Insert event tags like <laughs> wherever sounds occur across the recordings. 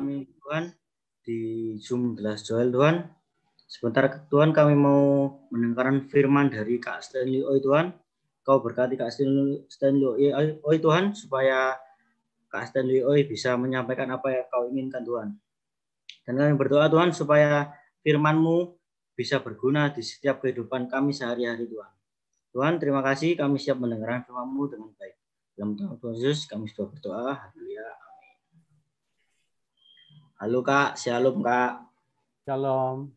kami Tuhan di Zoom jelas Joel Tuhan. Sebentar Tuhan kami mau mendengarkan firman dari Kak Stanley Oi Tuhan. Kau berkati Kak Stanley, Oi, Oi Tuhan supaya Kak Stanley Oi bisa menyampaikan apa yang kau inginkan Tuhan. Dan kami berdoa Tuhan supaya firmanmu bisa berguna di setiap kehidupan kami sehari-hari Tuhan. Tuhan terima kasih kami siap mendengarkan firmanmu dengan baik. Dalam Tuhan Yesus kami sudah berdoa. Haleluya. Halo Kak, Shalom Kak. Shalom.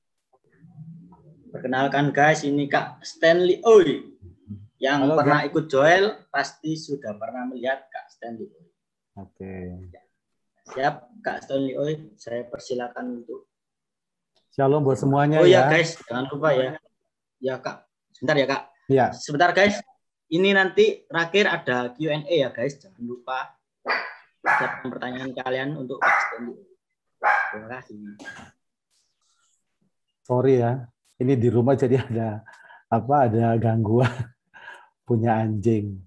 Perkenalkan guys, ini Kak Stanley Oi. Yang Halo, pernah Kak. ikut Joel pasti sudah pernah melihat Kak Stanley Oi. Oke. Okay. Siap, Kak Stanley Oi, saya persilakan untuk Shalom buat semuanya oh, ya. Oh ya guys, jangan lupa ya. Ya Kak, sebentar ya Kak. Iya. Sebentar guys. Ini nanti terakhir ada Q&A ya guys. Jangan lupa siapkan pertanyaan kalian untuk Kak Stanley. Terima kasih. Sorry ya, ini di rumah jadi ada apa ada gangguan <laughs> punya anjing.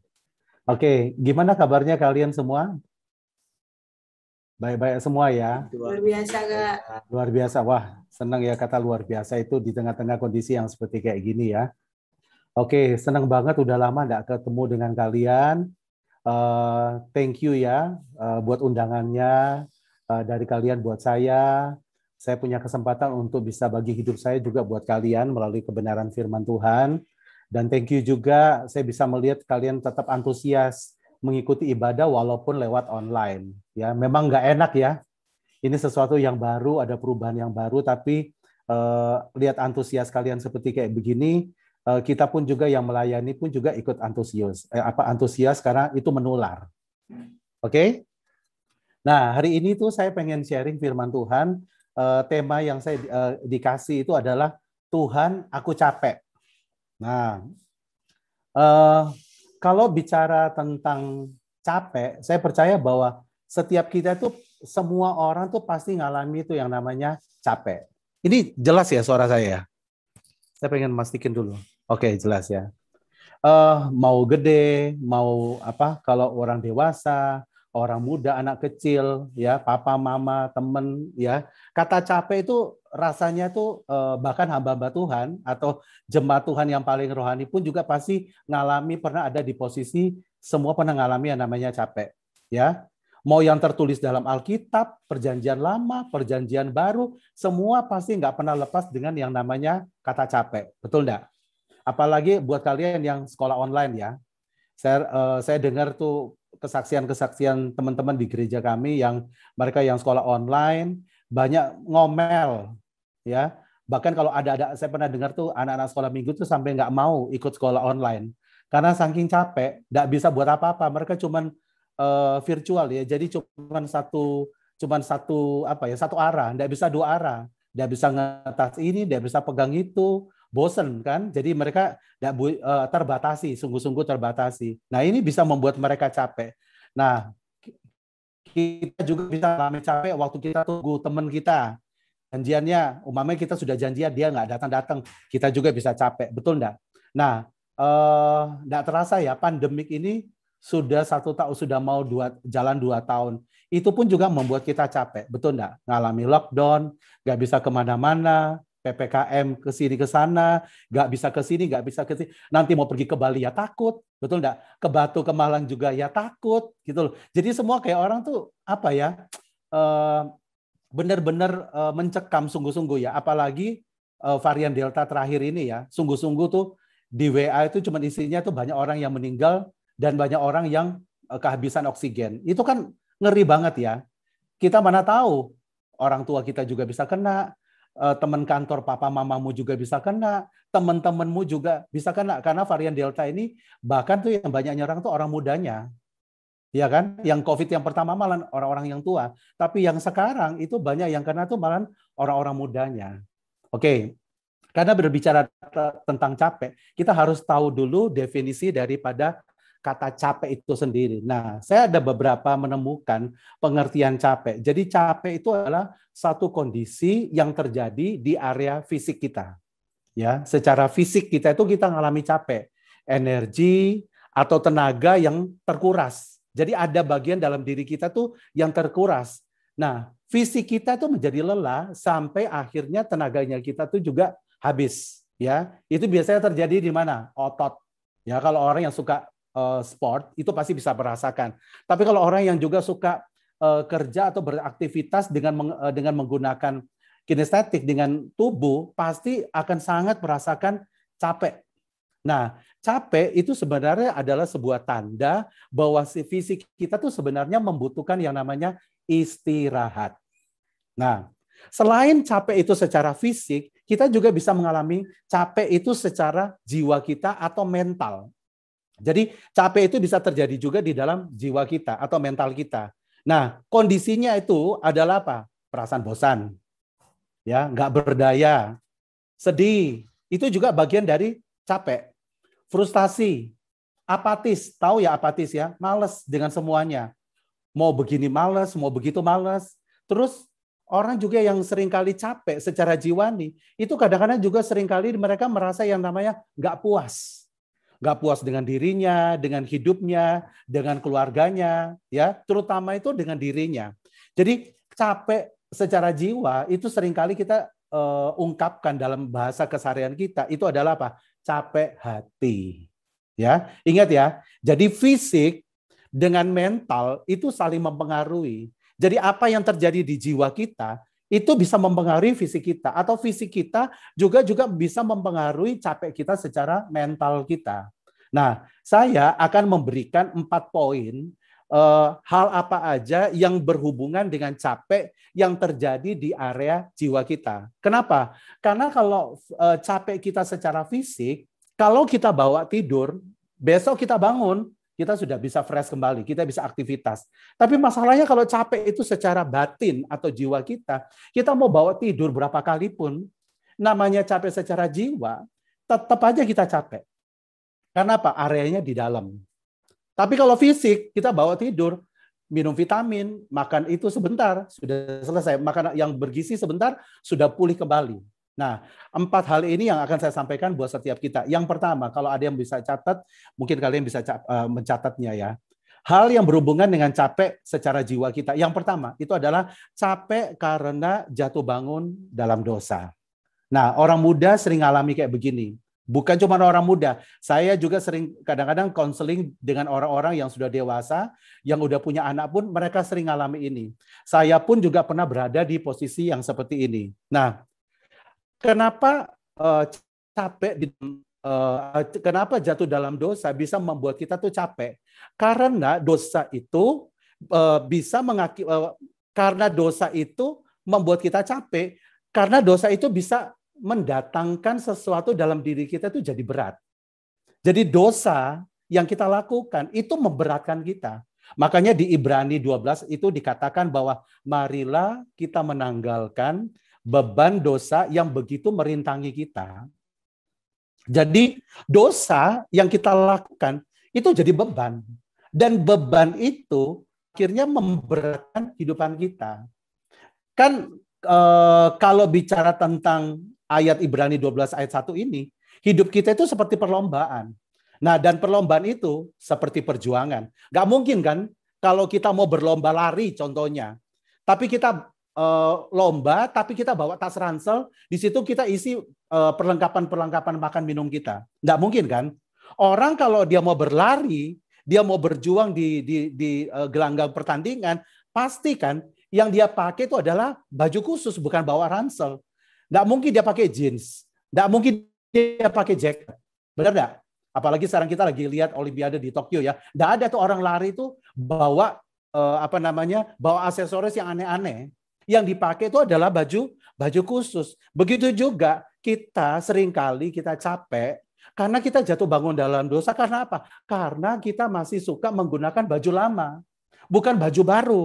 Oke, gimana kabarnya kalian semua? Baik-baik semua ya. Luar biasa, gak? Luar biasa. Wah, senang ya kata luar biasa itu di tengah-tengah kondisi yang seperti kayak gini ya. Oke, senang banget udah lama nggak ketemu dengan kalian. Uh, thank you ya uh, buat undangannya Eh, dari kalian buat saya. Saya punya kesempatan untuk bisa bagi hidup saya juga buat kalian melalui kebenaran firman Tuhan. Dan thank you juga saya bisa melihat kalian tetap antusias mengikuti ibadah walaupun lewat online. Ya, memang nggak enak ya. Ini sesuatu yang baru, ada perubahan yang baru, tapi eh, lihat antusias kalian seperti kayak begini, eh, kita pun juga yang melayani pun juga ikut antusias, eh, apa antusias karena itu menular. Oke? Okay? Nah, hari ini tuh saya pengen sharing firman Tuhan. Uh, tema yang saya uh, dikasih itu adalah Tuhan, aku capek. Nah, uh, kalau bicara tentang capek, saya percaya bahwa setiap kita tuh semua orang tuh pasti ngalami itu yang namanya capek. Ini jelas ya suara saya. Ya? Saya pengen memastikan dulu. Oke, jelas ya. Uh, mau gede, mau apa? Kalau orang dewasa, orang muda, anak kecil, ya, papa, mama, temen, ya. Kata capek itu rasanya tuh eh, bahkan hamba-hamba Tuhan atau jemaat Tuhan yang paling rohani pun juga pasti ngalami pernah ada di posisi semua pernah ngalami yang namanya capek, ya. Mau yang tertulis dalam Alkitab, perjanjian lama, perjanjian baru, semua pasti nggak pernah lepas dengan yang namanya kata capek. Betul nggak? Apalagi buat kalian yang sekolah online ya. Saya, uh, saya dengar tuh kesaksian-kesaksian teman-teman di gereja kami yang mereka yang sekolah online banyak ngomel ya bahkan kalau ada ada saya pernah dengar tuh anak-anak sekolah minggu tuh sampai nggak mau ikut sekolah online karena saking capek nggak bisa buat apa-apa mereka cuman uh, virtual ya jadi cuman satu cuman satu apa ya satu arah nggak bisa dua arah nggak bisa ngetas ini nggak bisa pegang itu bosen kan jadi mereka tidak eh, terbatasi sungguh-sungguh terbatasi nah ini bisa membuat mereka capek nah kita juga bisa alami capek waktu kita tunggu teman kita janjiannya umamnya kita sudah janjian dia nggak datang datang kita juga bisa capek betul enggak nah tidak eh, terasa ya pandemik ini sudah satu tahun sudah mau dua jalan dua tahun itu pun juga membuat kita capek betul enggak ngalami lockdown nggak bisa kemana-mana PPKM ke sini ke sana, nggak bisa ke sini, nggak bisa ke sini. Nanti mau pergi ke Bali ya takut, betul nggak? Ke Batu, ke Malang juga ya takut, gitu loh. Jadi semua kayak orang tuh apa ya, eh, bener-bener eh, mencekam sungguh-sungguh ya. Apalagi eh, varian Delta terakhir ini ya, sungguh-sungguh tuh di WA itu cuma isinya tuh banyak orang yang meninggal dan banyak orang yang kehabisan oksigen. Itu kan ngeri banget ya. Kita mana tahu orang tua kita juga bisa kena, Eh, teman kantor papa mamamu juga bisa kena, teman-temanmu juga bisa kena karena varian delta ini bahkan tuh yang banyak nyerang tuh orang mudanya. Ya kan? Yang Covid yang pertama malah orang-orang yang tua, tapi yang sekarang itu banyak yang kena tuh malah orang-orang mudanya. Oke. Karena berbicara tentang capek, kita harus tahu dulu definisi daripada kata capek itu sendiri. Nah, saya ada beberapa menemukan pengertian capek. Jadi capek itu adalah satu kondisi yang terjadi di area fisik kita. Ya, secara fisik kita itu kita mengalami capek, energi atau tenaga yang terkuras. Jadi ada bagian dalam diri kita tuh yang terkuras. Nah, fisik kita tuh menjadi lelah sampai akhirnya tenaganya kita tuh juga habis, ya. Itu biasanya terjadi di mana? Otot. Ya, kalau orang yang suka Eh, sport itu pasti bisa merasakan. Tapi kalau orang yang juga suka eh, kerja atau beraktivitas dengan eh, dengan menggunakan kinestetik dengan tubuh pasti akan sangat merasakan capek. Nah, capek itu sebenarnya adalah sebuah tanda bahwa si fisik kita tuh sebenarnya membutuhkan yang namanya istirahat. Nah, selain capek itu secara fisik, kita juga bisa mengalami capek itu secara jiwa kita atau mental. Jadi capek itu bisa terjadi juga di dalam jiwa kita atau mental kita. Nah, kondisinya itu adalah apa? Perasaan bosan, ya nggak berdaya, sedih. Itu juga bagian dari capek, frustasi, apatis. Tahu ya apatis ya, males dengan semuanya. Mau begini males, mau begitu males. Terus orang juga yang seringkali capek secara jiwani, itu kadang-kadang juga seringkali mereka merasa yang namanya nggak puas nggak puas dengan dirinya, dengan hidupnya, dengan keluarganya, ya, terutama itu dengan dirinya. Jadi capek secara jiwa itu seringkali kita uh, ungkapkan dalam bahasa keseharian kita itu adalah apa? Capek hati. Ya, ingat ya. Jadi fisik dengan mental itu saling mempengaruhi. Jadi apa yang terjadi di jiwa kita itu bisa mempengaruhi fisik kita atau fisik kita juga juga bisa mempengaruhi capek kita secara mental kita. Nah, saya akan memberikan empat poin eh, hal apa aja yang berhubungan dengan capek yang terjadi di area jiwa kita. Kenapa? Karena kalau eh, capek kita secara fisik, kalau kita bawa tidur, besok kita bangun kita sudah bisa fresh kembali, kita bisa aktivitas. Tapi masalahnya kalau capek itu secara batin atau jiwa kita, kita mau bawa tidur berapa kali pun, namanya capek secara jiwa, tetap aja kita capek. Karena apa? Areanya di dalam. Tapi kalau fisik, kita bawa tidur, minum vitamin, makan itu sebentar, sudah selesai. Makan yang bergizi sebentar, sudah pulih kembali. Nah, empat hal ini yang akan saya sampaikan buat setiap kita. Yang pertama, kalau ada yang bisa catat, mungkin kalian bisa eh, mencatatnya ya. Hal yang berhubungan dengan capek secara jiwa kita. Yang pertama, itu adalah capek karena jatuh bangun dalam dosa. Nah, orang muda sering alami kayak begini. Bukan cuma orang muda, saya juga sering kadang-kadang konseling dengan orang-orang yang sudah dewasa, yang udah punya anak pun mereka sering alami ini. Saya pun juga pernah berada di posisi yang seperti ini. Nah, kenapa uh, capek di uh, kenapa jatuh dalam dosa bisa membuat kita tuh capek karena dosa itu uh, bisa mengaki uh, karena dosa itu membuat kita capek karena dosa itu bisa mendatangkan sesuatu dalam diri kita itu jadi berat jadi dosa yang kita lakukan itu memberatkan kita makanya di Ibrani 12 itu dikatakan bahwa marilah kita menanggalkan beban dosa yang begitu merintangi kita. Jadi dosa yang kita lakukan itu jadi beban. Dan beban itu akhirnya memberatkan kehidupan kita. Kan e, kalau bicara tentang ayat Ibrani 12 ayat 1 ini, hidup kita itu seperti perlombaan. Nah, dan perlombaan itu seperti perjuangan. Gak mungkin kan kalau kita mau berlomba lari contohnya, tapi kita Eh, lomba, tapi kita bawa tas ransel. Di situ kita isi eh, perlengkapan-perlengkapan makan minum kita. Nggak mungkin kan? Orang kalau dia mau berlari, dia mau berjuang di di, di eh, gelanggang pertandingan, pasti kan yang dia pakai itu adalah baju khusus, bukan bawa ransel. Nggak mungkin dia pakai jeans. Nggak mungkin dia pakai jaket. Benar nggak? Apalagi sekarang kita lagi lihat Olimpiade di Tokyo ya. Nggak ada tuh orang lari itu bawa apa namanya bawa aksesoris yang aneh-aneh yang dipakai itu adalah baju baju khusus. Begitu juga kita seringkali kita capek karena kita jatuh bangun dalam dosa karena apa? Karena kita masih suka menggunakan baju lama, bukan baju baru.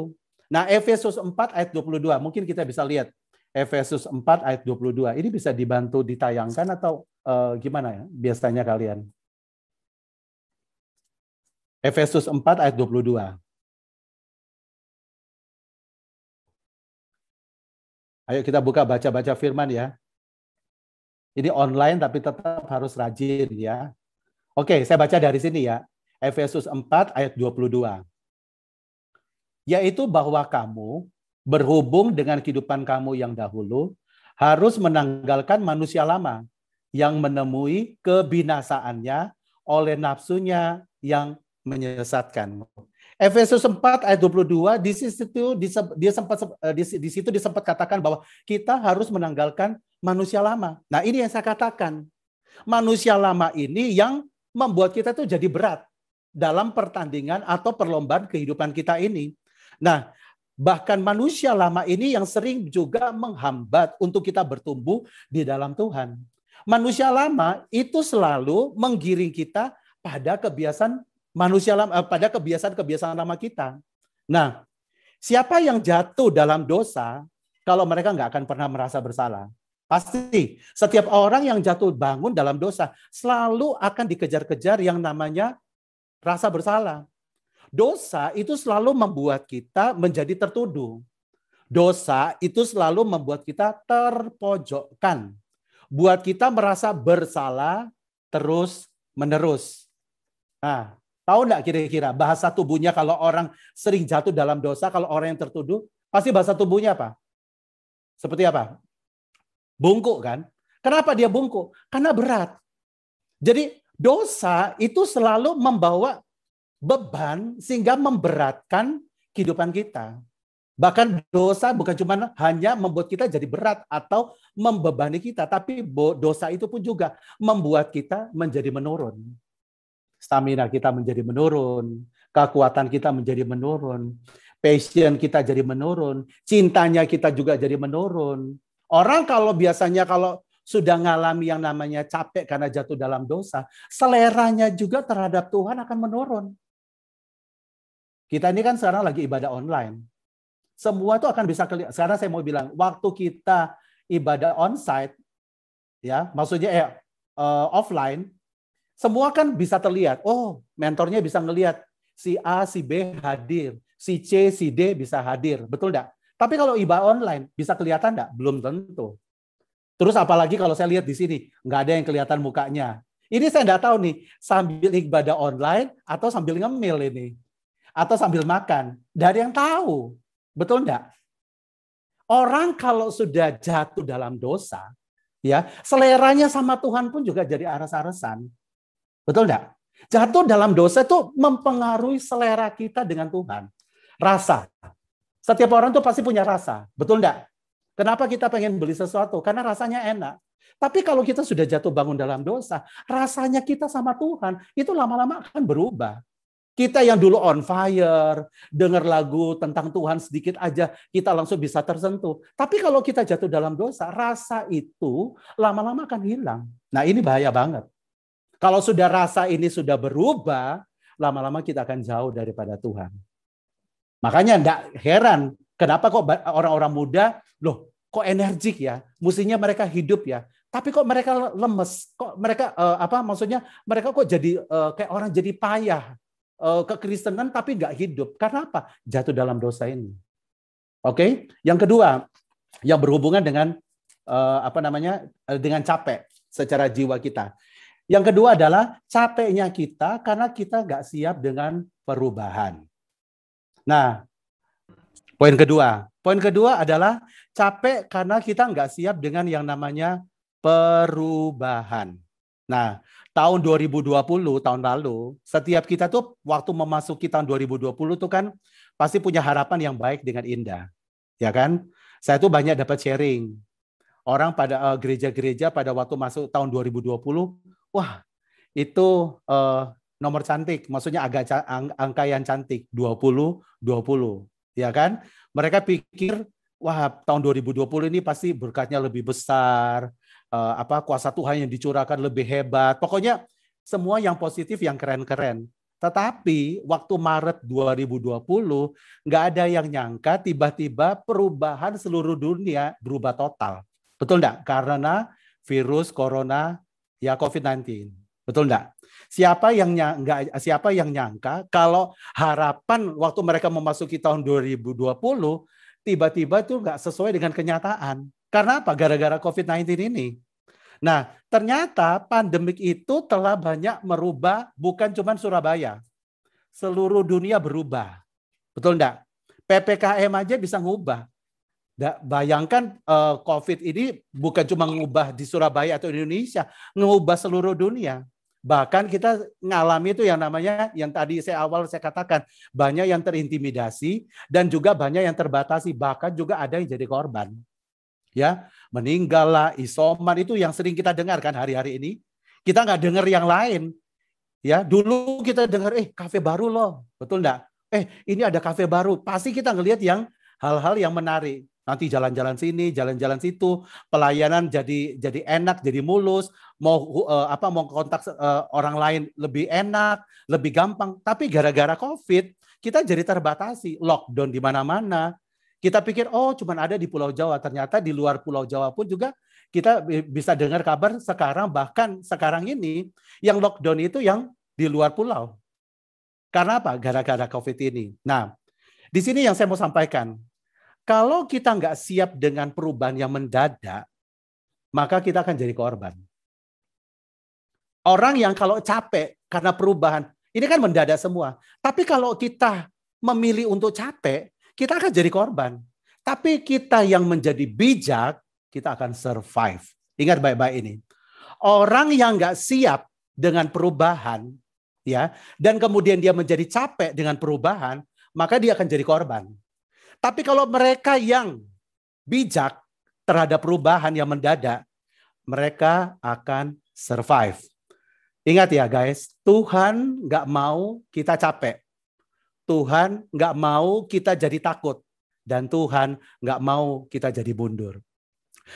Nah, Efesus 4 ayat 22, mungkin kita bisa lihat Efesus 4 ayat 22. Ini bisa dibantu ditayangkan atau uh, gimana ya biasanya kalian? Efesus 4 ayat 22. Ayo kita buka baca-baca firman ya. Ini online tapi tetap harus rajin ya. Oke, saya baca dari sini ya. Efesus 4 ayat 22. Yaitu bahwa kamu berhubung dengan kehidupan kamu yang dahulu harus menanggalkan manusia lama yang menemui kebinasaannya oleh nafsunya yang menyesatkan. Efesus 4 ayat 22 eh, di situ dia sempat di situ disempat katakan bahwa kita harus menanggalkan manusia lama. Nah, ini yang saya katakan. Manusia lama ini yang membuat kita tuh jadi berat dalam pertandingan atau perlombaan kehidupan kita ini. Nah, bahkan manusia lama ini yang sering juga menghambat untuk kita bertumbuh di dalam Tuhan. Manusia lama itu selalu menggiring kita pada kebiasaan manusia lama, eh, pada kebiasaan-kebiasaan lama kita. Nah, siapa yang jatuh dalam dosa kalau mereka nggak akan pernah merasa bersalah? Pasti setiap orang yang jatuh bangun dalam dosa selalu akan dikejar-kejar yang namanya rasa bersalah. Dosa itu selalu membuat kita menjadi tertuduh. Dosa itu selalu membuat kita terpojokkan. Buat kita merasa bersalah terus menerus. Nah, Tahu nggak kira-kira bahasa tubuhnya kalau orang sering jatuh dalam dosa, kalau orang yang tertuduh, pasti bahasa tubuhnya apa? Seperti apa? Bungkuk kan? Kenapa dia bungkuk? Karena berat. Jadi dosa itu selalu membawa beban sehingga memberatkan kehidupan kita. Bahkan dosa bukan cuma hanya membuat kita jadi berat atau membebani kita, tapi dosa itu pun juga membuat kita menjadi menurun stamina kita menjadi menurun, kekuatan kita menjadi menurun, passion kita jadi menurun, cintanya kita juga jadi menurun. Orang kalau biasanya kalau sudah ngalami yang namanya capek karena jatuh dalam dosa, seleranya juga terhadap Tuhan akan menurun. Kita ini kan sekarang lagi ibadah online. Semua itu akan bisa kelihatan. Sekarang saya mau bilang, waktu kita ibadah onsite, ya maksudnya eh, uh, offline, semua kan bisa terlihat. Oh, mentornya bisa ngelihat si A, si B hadir, si C, si D bisa hadir, betul enggak? Tapi kalau IBA online bisa kelihatan enggak? Belum tentu. Terus apalagi kalau saya lihat di sini, nggak ada yang kelihatan mukanya. Ini saya nggak tahu nih, sambil ibadah online atau sambil ngemil ini. Atau sambil makan. Dari yang tahu. Betul enggak? Orang kalau sudah jatuh dalam dosa, ya seleranya sama Tuhan pun juga jadi aras-arasan. Betul enggak? Jatuh dalam dosa itu mempengaruhi selera kita dengan Tuhan. Rasa. Setiap orang tuh pasti punya rasa. Betul enggak? Kenapa kita pengen beli sesuatu? Karena rasanya enak. Tapi kalau kita sudah jatuh bangun dalam dosa, rasanya kita sama Tuhan itu lama-lama akan berubah. Kita yang dulu on fire, dengar lagu tentang Tuhan sedikit aja, kita langsung bisa tersentuh. Tapi kalau kita jatuh dalam dosa, rasa itu lama-lama akan hilang. Nah ini bahaya banget. Kalau sudah rasa ini sudah berubah, lama-lama kita akan jauh daripada Tuhan. Makanya enggak heran kenapa kok orang-orang muda, loh kok energik ya, mestinya mereka hidup ya. Tapi kok mereka lemes, kok mereka uh, apa maksudnya mereka kok jadi uh, kayak orang jadi payah eh, kekristenan tapi enggak hidup. Karena apa? Jatuh dalam dosa ini. Oke, okay? yang kedua yang berhubungan dengan eh, apa namanya dengan capek secara jiwa kita. Yang kedua adalah capeknya kita karena kita nggak siap dengan perubahan. Nah, poin kedua. Poin kedua adalah capek karena kita nggak siap dengan yang namanya perubahan. Nah, tahun 2020 tahun lalu, setiap kita tuh waktu memasuki tahun 2020 tuh kan pasti punya harapan yang baik dengan indah. Ya kan? Saya tuh banyak dapat sharing orang pada eh, gereja-gereja uh, pada waktu masuk tahun 2020 wah itu uh, nomor cantik, maksudnya agak ca angka yang cantik 20 20, ya kan? Mereka pikir wah tahun 2020 ini pasti berkatnya lebih besar, uh, apa kuasa Tuhan yang dicurahkan lebih hebat. Pokoknya semua yang positif yang keren-keren. Tetapi waktu Maret 2020 nggak ada yang nyangka tiba-tiba perubahan seluruh dunia berubah total. Betul nggak? Karena virus corona ya COVID-19. Betul enggak? Siapa yang enggak siapa yang nyangka kalau harapan waktu mereka memasuki tahun 2020 tiba-tiba itu enggak sesuai dengan kenyataan. Karena apa? Gara-gara COVID-19 ini. Nah, ternyata pandemik itu telah banyak merubah bukan cuma Surabaya. Seluruh dunia berubah. Betul enggak? PPKM aja bisa ngubah. Bayangkan uh, COVID ini bukan cuma mengubah di Surabaya atau di Indonesia, mengubah seluruh dunia. Bahkan kita ngalami itu yang namanya yang tadi saya awal saya katakan, banyak yang terintimidasi dan juga banyak yang terbatasi, bahkan juga ada yang jadi korban. Ya, meninggal lah, isoman itu yang sering kita dengarkan hari-hari ini. Kita nggak dengar yang lain. Ya, dulu kita dengar eh kafe baru loh. Betul nggak? Eh, ini ada kafe baru. Pasti kita ngelihat yang hal-hal yang menarik. Nanti jalan-jalan sini, jalan-jalan situ, pelayanan jadi jadi enak, jadi mulus, mau uh, apa mau kontak uh, orang lain lebih enak, lebih gampang. Tapi gara-gara Covid, kita jadi terbatasi, lockdown di mana-mana. Kita pikir oh cuman ada di Pulau Jawa, ternyata di luar Pulau Jawa pun juga kita bisa dengar kabar sekarang bahkan sekarang ini yang lockdown itu yang di luar pulau. Karena apa? Gara-gara Covid ini. Nah, di sini yang saya mau sampaikan, kalau kita nggak siap dengan perubahan yang mendadak, maka kita akan jadi korban. Orang yang kalau capek karena perubahan, ini kan mendadak semua. Tapi kalau kita memilih untuk capek, kita akan jadi korban. Tapi kita yang menjadi bijak, kita akan survive. Ingat baik-baik ini. Orang yang nggak siap dengan perubahan, ya, dan kemudian dia menjadi capek dengan perubahan, maka dia akan jadi korban. Tapi kalau mereka yang bijak terhadap perubahan yang mendadak, mereka akan survive. Ingat ya guys, Tuhan nggak mau kita capek. Tuhan nggak mau kita jadi takut. Dan Tuhan nggak mau kita jadi mundur.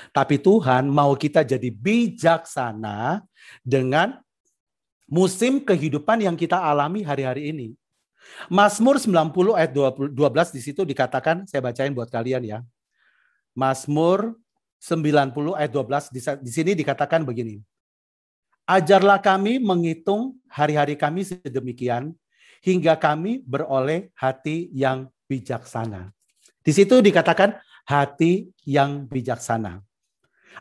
Tapi Tuhan mau kita jadi bijaksana dengan musim kehidupan yang kita alami hari-hari ini. Masmur 90 ayat 12 di situ dikatakan, saya bacain buat kalian ya. Masmur 90 ayat 12 di sini dikatakan begini. Ajarlah kami menghitung hari-hari kami sedemikian hingga kami beroleh hati yang bijaksana. Di situ dikatakan hati yang bijaksana.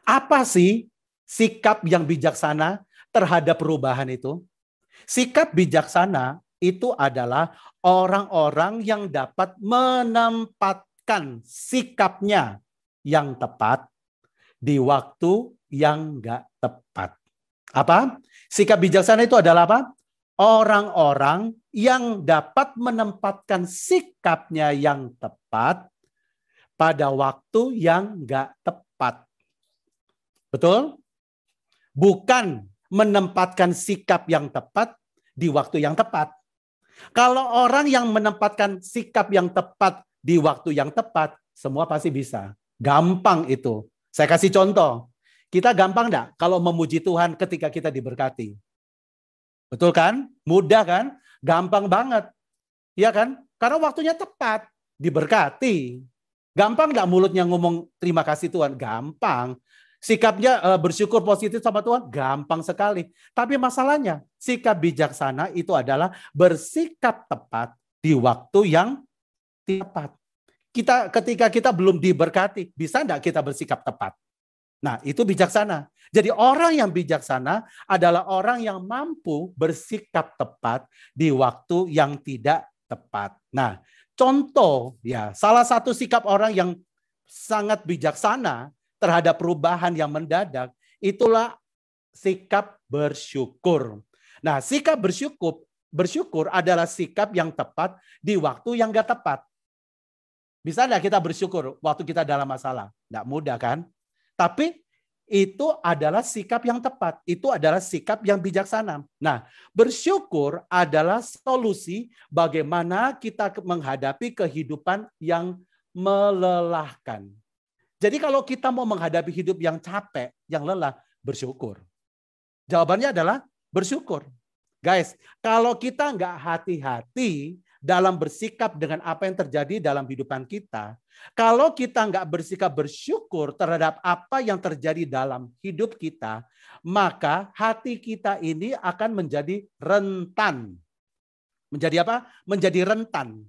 Apa sih sikap yang bijaksana terhadap perubahan itu? Sikap bijaksana itu adalah orang-orang yang dapat menempatkan sikapnya yang tepat di waktu yang nggak tepat. Apa? Sikap bijaksana itu adalah apa? Orang-orang yang dapat menempatkan sikapnya yang tepat pada waktu yang nggak tepat. Betul? Bukan menempatkan sikap yang tepat di waktu yang tepat. Kalau orang yang menempatkan sikap yang tepat di waktu yang tepat, semua pasti bisa. Gampang itu. Saya kasih contoh. Kita gampang enggak kalau memuji Tuhan ketika kita diberkati? Betul kan? Mudah kan? Gampang banget. Iya kan? Karena waktunya tepat. Diberkati. Gampang enggak mulutnya ngomong terima kasih Tuhan? Gampang. Sikapnya uh, bersyukur positif sama Tuhan gampang sekali. Tapi masalahnya sikap bijaksana itu adalah bersikap tepat di waktu yang tepat. Kita ketika kita belum diberkati, bisa enggak kita bersikap tepat? Nah, itu bijaksana. Jadi orang yang bijaksana adalah orang yang mampu bersikap tepat di waktu yang tidak tepat. Nah, contoh ya, salah satu sikap orang yang sangat bijaksana terhadap perubahan yang mendadak, itulah sikap bersyukur. Nah, sikap bersyukur bersyukur adalah sikap yang tepat di waktu yang gak tepat. Bisa enggak kita bersyukur waktu kita dalam masalah? Enggak mudah kan? Tapi itu adalah sikap yang tepat. Itu adalah sikap yang bijaksana. Nah, bersyukur adalah solusi bagaimana kita menghadapi kehidupan yang melelahkan. Jadi kalau kita mau menghadapi hidup yang capek, yang lelah, bersyukur. Jawabannya adalah bersyukur. Guys, kalau kita nggak hati-hati dalam bersikap dengan apa yang terjadi dalam kehidupan kita, kalau kita nggak bersikap bersyukur terhadap apa yang terjadi dalam hidup kita, maka hati kita ini akan menjadi rentan. Menjadi apa? Menjadi rentan.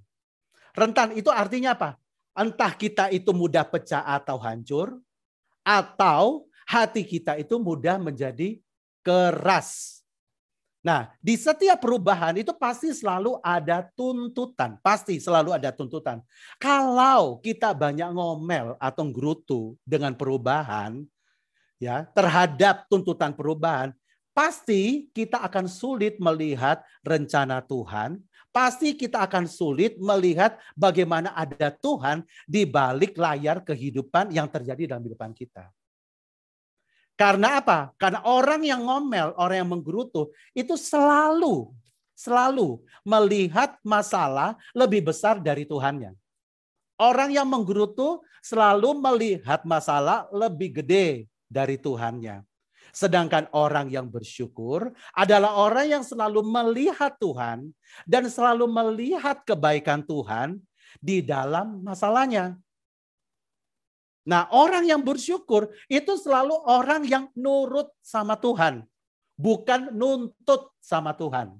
Rentan itu artinya apa? Entah kita itu mudah pecah atau hancur, atau hati kita itu mudah menjadi keras. Nah, di setiap perubahan itu pasti selalu ada tuntutan. Pasti selalu ada tuntutan. Kalau kita banyak ngomel atau ngerutu dengan perubahan, ya terhadap tuntutan perubahan, pasti kita akan sulit melihat rencana Tuhan, pasti kita akan sulit melihat bagaimana ada Tuhan di balik layar kehidupan yang terjadi dalam kehidupan kita. Karena apa? Karena orang yang ngomel, orang yang menggerutu itu selalu selalu melihat masalah lebih besar dari Tuhannya. Orang yang menggerutu selalu melihat masalah lebih gede dari Tuhannya. Sedangkan orang yang bersyukur adalah orang yang selalu melihat Tuhan dan selalu melihat kebaikan Tuhan di dalam masalahnya. Nah, orang yang bersyukur itu selalu orang yang nurut sama Tuhan, bukan nuntut sama Tuhan.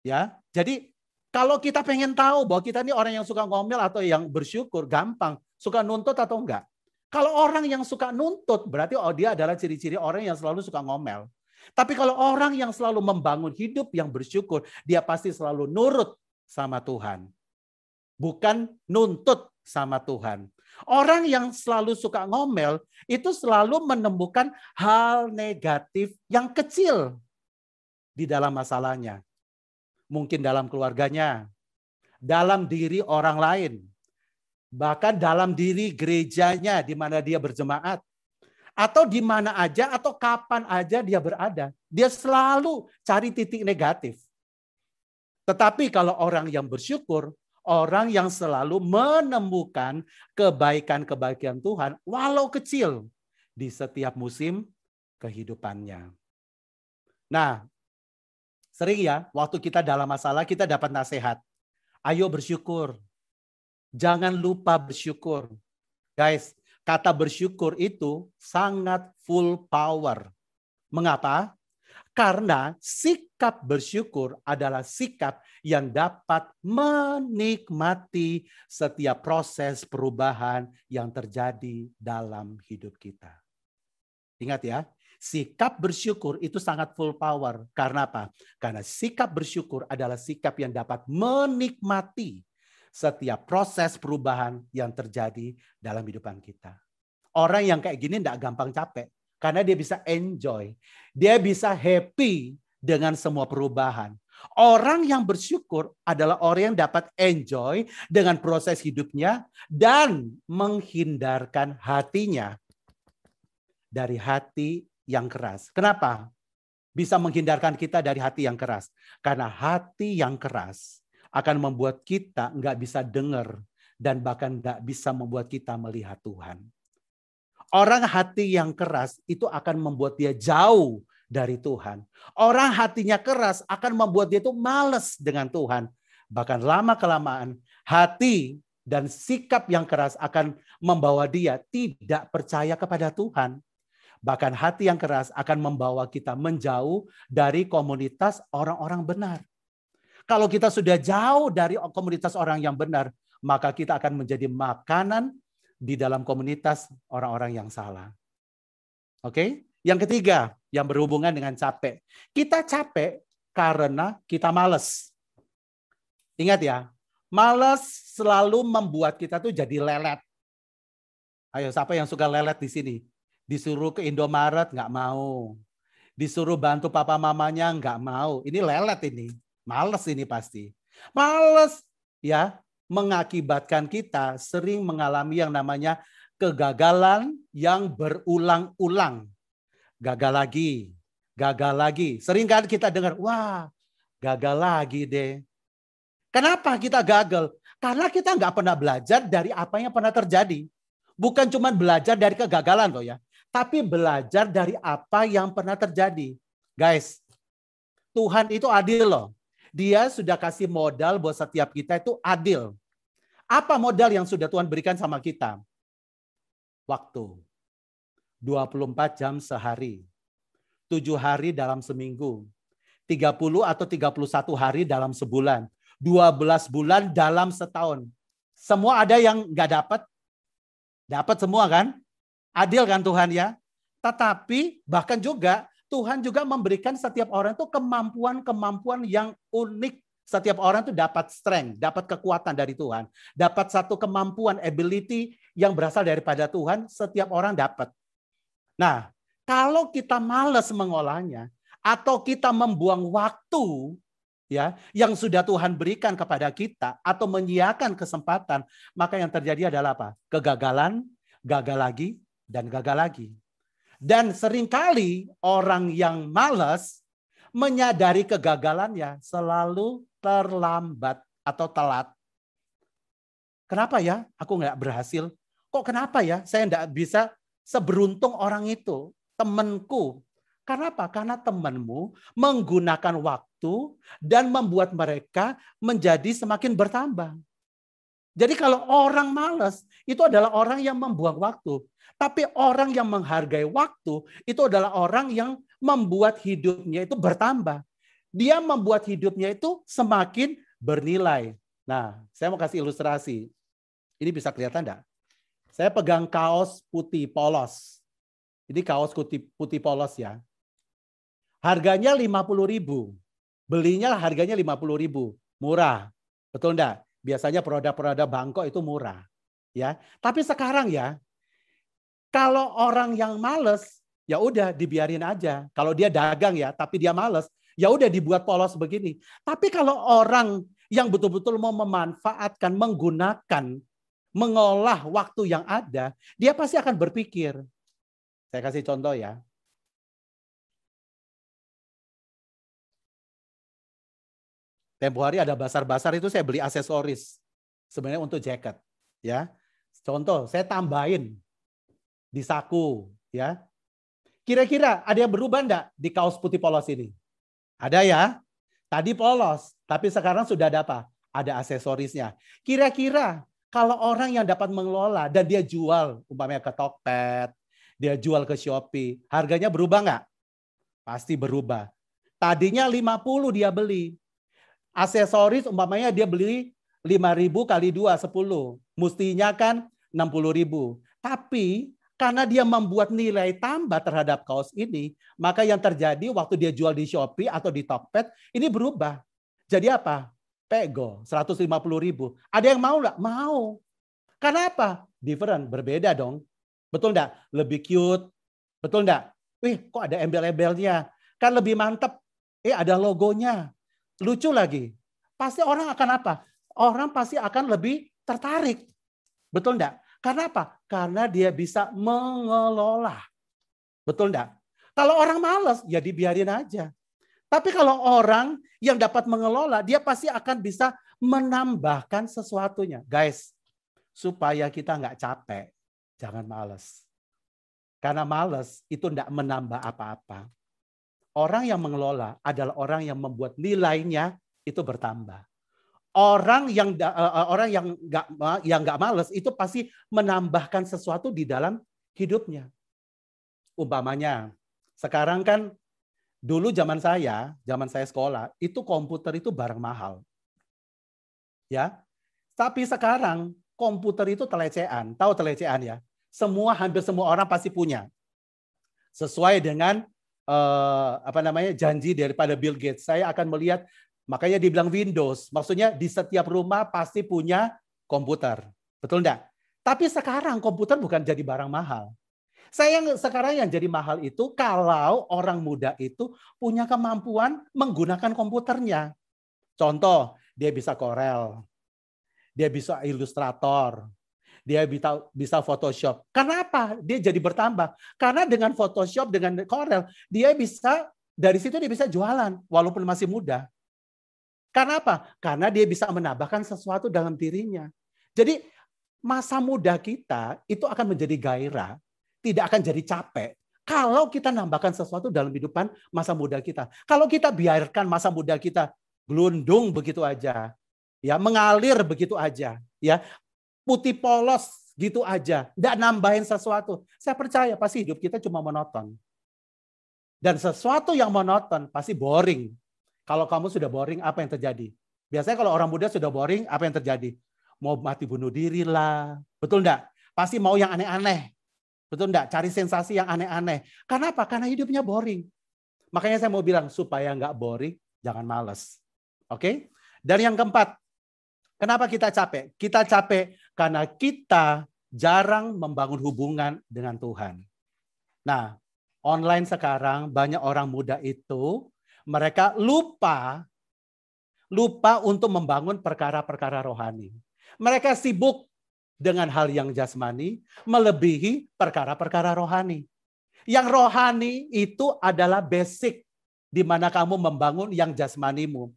Ya, jadi kalau kita pengen tahu bahwa kita ini orang yang suka ngomel atau yang bersyukur, gampang. Suka nuntut atau enggak? Kalau orang yang suka nuntut, berarti oh dia adalah ciri-ciri orang yang selalu suka ngomel. Tapi kalau orang yang selalu membangun hidup yang bersyukur, dia pasti selalu nurut sama Tuhan. Bukan nuntut sama Tuhan. Orang yang selalu suka ngomel itu selalu menemukan hal negatif yang kecil di dalam masalahnya. Mungkin dalam keluarganya, dalam diri orang lain, bahkan dalam diri gerejanya di mana dia berjemaat atau di mana aja atau kapan aja dia berada, dia selalu cari titik negatif. Tetapi kalau orang yang bersyukur, orang yang selalu menemukan kebaikan-kebaikan Tuhan walau kecil di setiap musim kehidupannya. Nah, sering ya waktu kita dalam masalah kita dapat nasihat. Ayo bersyukur, Jangan lupa bersyukur. Guys, kata bersyukur itu sangat full power. Mengapa? Karena sikap bersyukur adalah sikap yang dapat menikmati setiap proses perubahan yang terjadi dalam hidup kita. Ingat ya, sikap bersyukur itu sangat full power. Karena apa? Karena sikap bersyukur adalah sikap yang dapat menikmati setiap proses perubahan yang terjadi dalam kehidupan kita. Orang yang kayak gini tidak gampang capek. Karena dia bisa enjoy. Dia bisa happy dengan semua perubahan. Orang yang bersyukur adalah orang yang dapat enjoy dengan proses hidupnya dan menghindarkan hatinya dari hati yang keras. Kenapa? Bisa menghindarkan kita dari hati yang keras. Karena hati yang keras akan membuat kita nggak bisa dengar dan bahkan nggak bisa membuat kita melihat Tuhan. Orang hati yang keras itu akan membuat dia jauh dari Tuhan. Orang hatinya keras akan membuat dia itu males dengan Tuhan. Bahkan lama-kelamaan hati dan sikap yang keras akan membawa dia tidak percaya kepada Tuhan. Bahkan hati yang keras akan membawa kita menjauh dari komunitas orang-orang benar. Kalau kita sudah jauh dari komunitas orang yang benar, maka kita akan menjadi makanan di dalam komunitas orang-orang yang salah. Oke? Okay? Yang ketiga, yang berhubungan dengan capek. Kita capek karena kita males. Ingat ya, males selalu membuat kita tuh jadi lelet. Ayo, siapa yang suka lelet di sini? Disuruh ke Indomaret, nggak mau. Disuruh bantu papa mamanya, nggak mau. Ini lelet ini. Males ini pasti. Males ya mengakibatkan kita sering mengalami yang namanya kegagalan yang berulang-ulang. Gagal lagi, gagal lagi. Sering kan kita dengar, wah gagal lagi deh. Kenapa kita gagal? Karena kita nggak pernah belajar dari apa yang pernah terjadi. Bukan cuma belajar dari kegagalan loh ya. Tapi belajar dari apa yang pernah terjadi. Guys, Tuhan itu adil loh. Dia sudah kasih modal buat setiap kita itu adil. Apa modal yang sudah Tuhan berikan sama kita? Waktu. 24 jam sehari. 7 hari dalam seminggu. 30 atau 31 hari dalam sebulan. 12 bulan dalam setahun. Semua ada yang nggak dapat? Dapat semua kan? Adil kan Tuhan ya? Tetapi bahkan juga Tuhan juga memberikan setiap orang itu kemampuan-kemampuan yang unik. Setiap orang itu dapat strength, dapat kekuatan dari Tuhan. Dapat satu kemampuan, ability yang berasal daripada Tuhan, setiap orang dapat. Nah, kalau kita males mengolahnya, atau kita membuang waktu ya yang sudah Tuhan berikan kepada kita atau menyiakan kesempatan maka yang terjadi adalah apa kegagalan gagal lagi dan gagal lagi dan seringkali orang yang malas menyadari kegagalannya selalu terlambat atau telat. Kenapa ya aku nggak berhasil? Kok kenapa ya saya nggak bisa seberuntung orang itu, temanku? Karena apa? Karena temanmu menggunakan waktu dan membuat mereka menjadi semakin bertambah. Jadi kalau orang malas, itu adalah orang yang membuang waktu. Tapi orang yang menghargai waktu, itu adalah orang yang membuat hidupnya itu bertambah. Dia membuat hidupnya itu semakin bernilai. Nah, saya mau kasih ilustrasi. Ini bisa kelihatan enggak? Saya pegang kaos putih polos. Ini kaos putih, putih polos ya. Harganya puluh ribu. Belinya harganya puluh ribu. Murah. Betul enggak? biasanya produk-produk Bangkok itu murah. Ya, tapi sekarang ya, kalau orang yang males, ya udah dibiarin aja. Kalau dia dagang ya, tapi dia males, ya udah dibuat polos begini. Tapi kalau orang yang betul-betul mau memanfaatkan, menggunakan, mengolah waktu yang ada, dia pasti akan berpikir. Saya kasih contoh ya. tempo hari ada basar-basar itu saya beli aksesoris sebenarnya untuk jaket ya contoh saya tambahin di saku ya kira-kira ada yang berubah enggak di kaos putih polos ini ada ya tadi polos tapi sekarang sudah ada apa ada aksesorisnya kira-kira kalau orang yang dapat mengelola dan dia jual umpamanya ke Tokped dia jual ke Shopee harganya berubah nggak pasti berubah tadinya 50 dia beli Aksesoris umpamanya dia beli 5.000 kali 2, 10. mustinya kan 60.000. Tapi karena dia membuat nilai tambah terhadap kaos ini, maka yang terjadi waktu dia jual di Shopee atau di Tokped, ini berubah. Jadi apa? Pego, puluh ribu. Ada yang mau nggak? Mau. Karena apa? Different, berbeda dong. Betul enggak Lebih cute. Betul enggak Wih, kok ada embel-embelnya? Kan lebih mantep. Eh, ada logonya lucu lagi, pasti orang akan apa? Orang pasti akan lebih tertarik. Betul enggak? Karena apa? Karena dia bisa mengelola. Betul enggak? Kalau orang males, ya dibiarin aja. Tapi kalau orang yang dapat mengelola, dia pasti akan bisa menambahkan sesuatunya. Guys, supaya kita nggak capek, jangan males. Karena males itu nggak menambah apa-apa. Orang yang mengelola adalah orang yang membuat nilainya itu bertambah. Orang yang eh, eh, orang yang nggak yang nggak males itu pasti menambahkan sesuatu di dalam hidupnya. Umpamanya sekarang kan dulu zaman saya, zaman saya sekolah itu komputer itu barang mahal, ya. Tapi sekarang komputer itu telecehan, tahu telecehan ya. Semua hampir semua orang pasti punya. Sesuai dengan uh, apa namanya janji daripada Bill Gates. Saya akan melihat makanya dibilang Windows. Maksudnya di setiap rumah pasti punya komputer. Betul enggak? Tapi sekarang komputer bukan jadi barang mahal. Saya sekarang yang jadi mahal itu kalau orang muda itu punya kemampuan menggunakan komputernya. Contoh, dia bisa Corel, dia bisa Illustrator, dia bisa, bisa Photoshop. Karena apa? Dia jadi bertambah. Karena dengan Photoshop, dengan Corel, dia bisa dari situ dia bisa jualan walaupun masih muda. Karena apa? Karena dia bisa menambahkan sesuatu dalam dirinya. Jadi masa muda kita itu akan menjadi gairah, tidak akan jadi capek. Kalau kita nambahkan sesuatu dalam kehidupan masa muda kita. Kalau kita biarkan masa muda kita gelundung begitu aja, ya mengalir begitu aja, ya putih polos gitu aja, tidak nambahin sesuatu. Saya percaya pasti hidup kita cuma monoton. Dan sesuatu yang monoton pasti boring. Kalau kamu sudah boring, apa yang terjadi? Biasanya kalau orang muda sudah boring, apa yang terjadi? Mau mati bunuh diri lah. Betul enggak? Pasti mau yang aneh-aneh. Betul enggak? Cari sensasi yang aneh-aneh. Karena apa? Karena hidupnya boring. Makanya saya mau bilang, supaya enggak boring, jangan males. Oke? Okay? Dan yang keempat, kenapa kita capek? Kita capek karena kita jarang membangun hubungan dengan Tuhan. Nah, online sekarang banyak orang muda itu mereka lupa lupa untuk membangun perkara-perkara rohani. Mereka sibuk dengan hal yang jasmani melebihi perkara-perkara rohani. Yang rohani itu adalah basic di mana kamu membangun yang jasmanimu.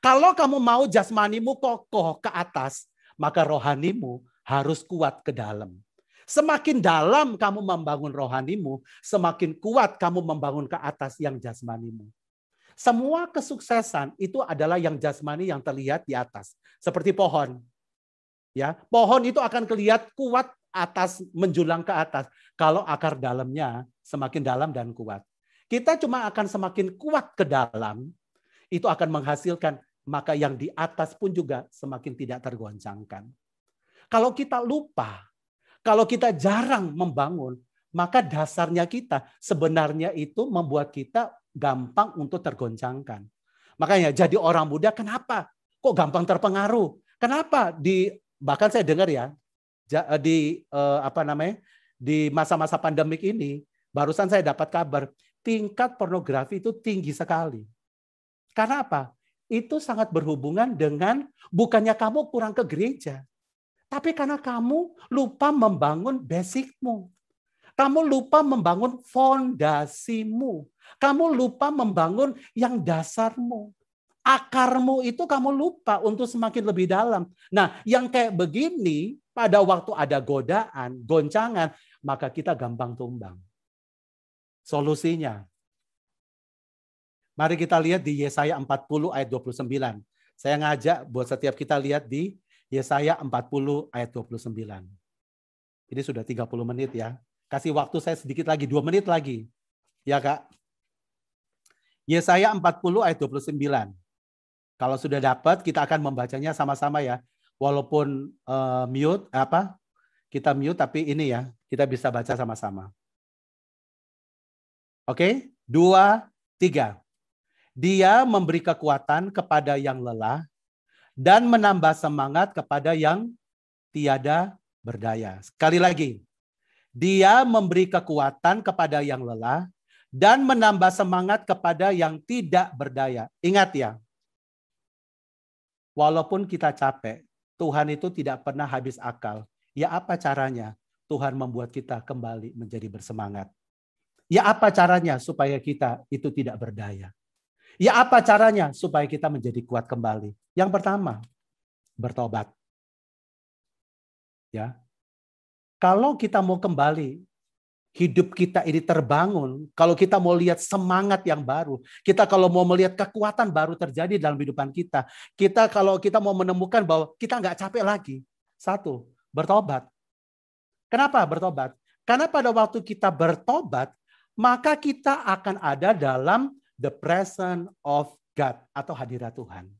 Kalau kamu mau jasmanimu kokoh ke atas, maka rohanimu harus kuat ke dalam. Semakin dalam kamu membangun rohanimu, semakin kuat kamu membangun ke atas yang jasmanimu. Semua kesuksesan itu adalah yang jasmani yang terlihat di atas, seperti pohon. Ya, pohon itu akan kelihat kuat atas menjulang ke atas kalau akar dalamnya semakin dalam dan kuat. Kita cuma akan semakin kuat ke dalam itu akan menghasilkan maka yang di atas pun juga semakin tidak tergoncangkan. Kalau kita lupa, kalau kita jarang membangun, maka dasarnya kita sebenarnya itu membuat kita gampang untuk tergoncangkan. Makanya jadi orang muda kenapa? Kok gampang terpengaruh? Kenapa di bahkan saya dengar ya eh, di eh, apa namanya? di masa-masa pandemik ini barusan saya dapat kabar tingkat pornografi itu tinggi sekali. Karena apa? itu sangat berhubungan dengan bukannya kamu kurang ke gereja, tapi karena kamu lupa membangun basicmu. Kamu lupa membangun fondasimu. Kamu lupa membangun yang dasarmu. Akarmu itu kamu lupa untuk semakin lebih dalam. Nah, yang kayak begini pada waktu ada godaan, goncangan, maka kita gampang tumbang. Solusinya, Mari kita lihat di Yesaya 40 ayat 29. Saya ngajak buat setiap kita lihat di Yesaya 40 ayat 29. Ini sudah 30 menit ya. Kasih waktu saya sedikit lagi, dua menit lagi. Ya Kak. Yesaya 40 ayat 29. Kalau sudah dapat, kita akan membacanya sama-sama ya. Walaupun uh, mute, eh, apa kita mute, tapi ini ya, kita bisa baca sama-sama. Oke, dua, tiga. Dia memberi kekuatan kepada yang lelah dan menambah semangat kepada yang tiada berdaya. Sekali lagi, Dia memberi kekuatan kepada yang lelah dan menambah semangat kepada yang tidak berdaya. Ingat ya, walaupun kita capek, Tuhan itu tidak pernah habis akal. Ya apa caranya Tuhan membuat kita kembali menjadi bersemangat? Ya apa caranya supaya kita itu tidak berdaya? Ya apa caranya supaya kita menjadi kuat kembali? Yang pertama, bertobat. Ya. Kalau kita mau kembali, hidup kita ini terbangun, kalau kita mau lihat semangat yang baru, kita kalau mau melihat kekuatan baru terjadi dalam kehidupan kita, kita kalau kita mau menemukan bahwa kita nggak capek lagi. Satu, bertobat. Kenapa bertobat? Karena pada waktu kita bertobat, maka kita akan ada dalam the presence of God atau hadirat Tuhan.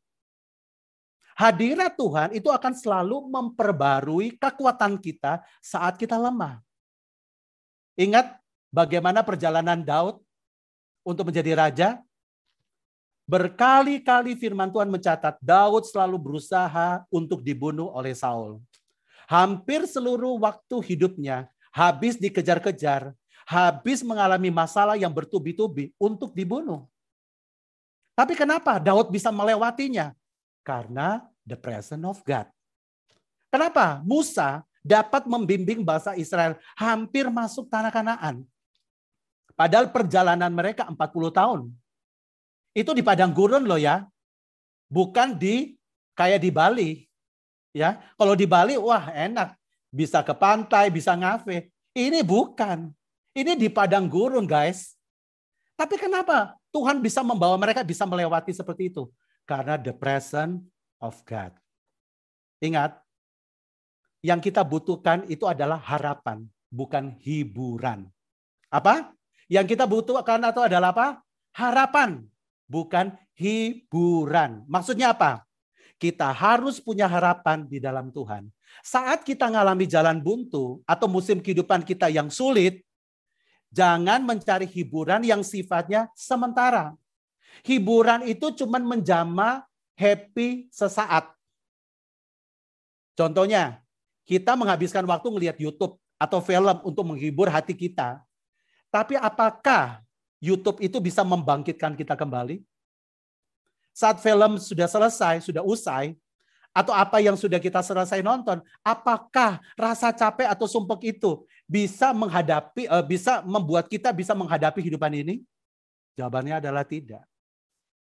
Hadirat Tuhan itu akan selalu memperbarui kekuatan kita saat kita lemah. Ingat bagaimana perjalanan Daud untuk menjadi raja? Berkali-kali firman Tuhan mencatat Daud selalu berusaha untuk dibunuh oleh Saul. Hampir seluruh waktu hidupnya habis dikejar-kejar habis mengalami masalah yang bertubi-tubi untuk dibunuh. Tapi kenapa Daud bisa melewatinya? Karena the presence of God. Kenapa Musa dapat membimbing bangsa Israel hampir masuk tanah Kanaan? Padahal perjalanan mereka 40 tahun. Itu di padang gurun loh ya. Bukan di kayak di Bali. Ya, kalau di Bali wah enak, bisa ke pantai, bisa ngafe. Ini bukan. Ini di padang gurun, guys. Tapi kenapa Tuhan bisa membawa mereka bisa melewati seperti itu? Karena the presence of God. Ingat, yang kita butuhkan itu adalah harapan, bukan hiburan. Apa? Yang kita butuhkan atau adalah apa? Harapan, bukan hiburan. Maksudnya apa? Kita harus punya harapan di dalam Tuhan. Saat kita mengalami jalan buntu atau musim kehidupan kita yang sulit, Jangan mencari hiburan yang sifatnya sementara. Hiburan itu cuma menjama happy sesaat. Contohnya, kita menghabiskan waktu melihat YouTube atau film untuk menghibur hati kita. Tapi apakah YouTube itu bisa membangkitkan kita kembali? Saat film sudah selesai, sudah usai, atau apa yang sudah kita selesai nonton, apakah rasa capek atau sumpek itu bisa menghadapi eh, bisa membuat kita bisa menghadapi kehidupan ini? Jawabannya adalah tidak.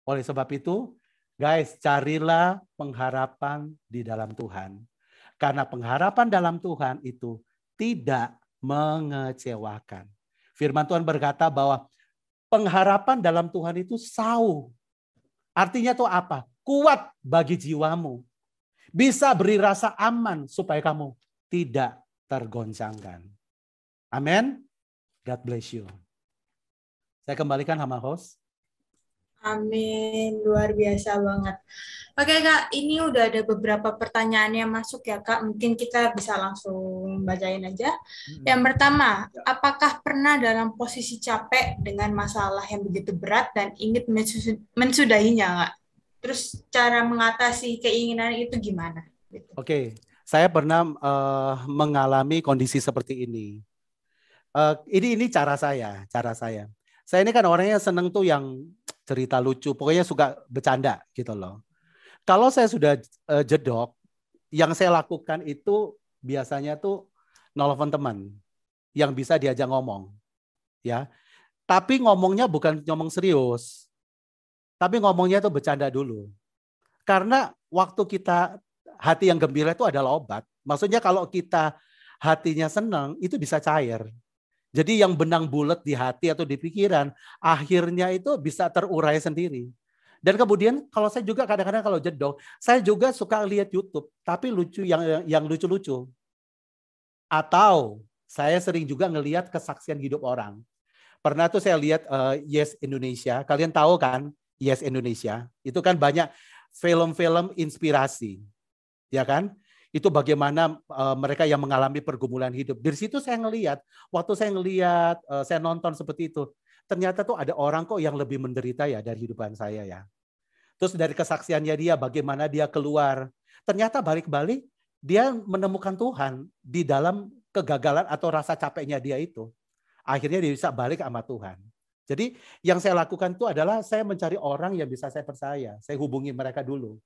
Oleh sebab itu, guys, carilah pengharapan di dalam Tuhan. Karena pengharapan dalam Tuhan itu tidak mengecewakan. Firman Tuhan berkata bahwa pengharapan dalam Tuhan itu sauh. Artinya itu apa? Kuat bagi jiwamu bisa beri rasa aman supaya kamu tidak tergoncangkan. Amin. God bless you. Saya kembalikan sama host. Amin, luar biasa banget. Oke kak, ini udah ada beberapa pertanyaan yang masuk ya kak. Mungkin kita bisa langsung bacain aja. Hmm. Yang pertama, ya. apakah pernah dalam posisi capek dengan masalah yang begitu berat dan ingin mensudahinya kak? terus cara mengatasi keinginan itu gimana? Gitu. Oke, okay. saya pernah uh, mengalami kondisi seperti ini. Uh, ini ini cara saya, cara saya. Saya ini kan orangnya seneng tuh yang cerita lucu, pokoknya suka bercanda gitu loh. Kalau saya sudah uh, jedok, yang saya lakukan itu biasanya tuh nelfon teman yang bisa diajak ngomong, ya. Tapi ngomongnya bukan ngomong serius, tapi ngomongnya itu bercanda dulu. Karena waktu kita hati yang gembira itu adalah obat. Maksudnya kalau kita hatinya senang itu bisa cair. Jadi yang benang bulat di hati atau di pikiran akhirnya itu bisa terurai sendiri. Dan kemudian kalau saya juga kadang-kadang kalau jedoh, saya juga suka lihat YouTube, tapi lucu yang yang lucu-lucu. Atau saya sering juga ngelihat kesaksian hidup orang. Pernah tuh saya lihat uh, Yes Indonesia, kalian tahu kan? Yes Indonesia, itu kan banyak film-film inspirasi, ya kan? Itu bagaimana uh, mereka yang mengalami pergumulan hidup. Dari situ saya ngelihat, waktu saya ngelihat, uh, eh, saya nonton seperti itu, ternyata tuh ada orang kok yang lebih menderita ya dari kehidupan saya ya. Terus dari kesaksiannya dia, bagaimana dia keluar. Ternyata balik-balik dia menemukan Tuhan di dalam kegagalan atau rasa capeknya dia itu. Akhirnya dia bisa balik sama Tuhan. Jadi yang saya lakukan itu adalah saya mencari orang yang bisa saya percaya. Saya hubungi mereka dulu.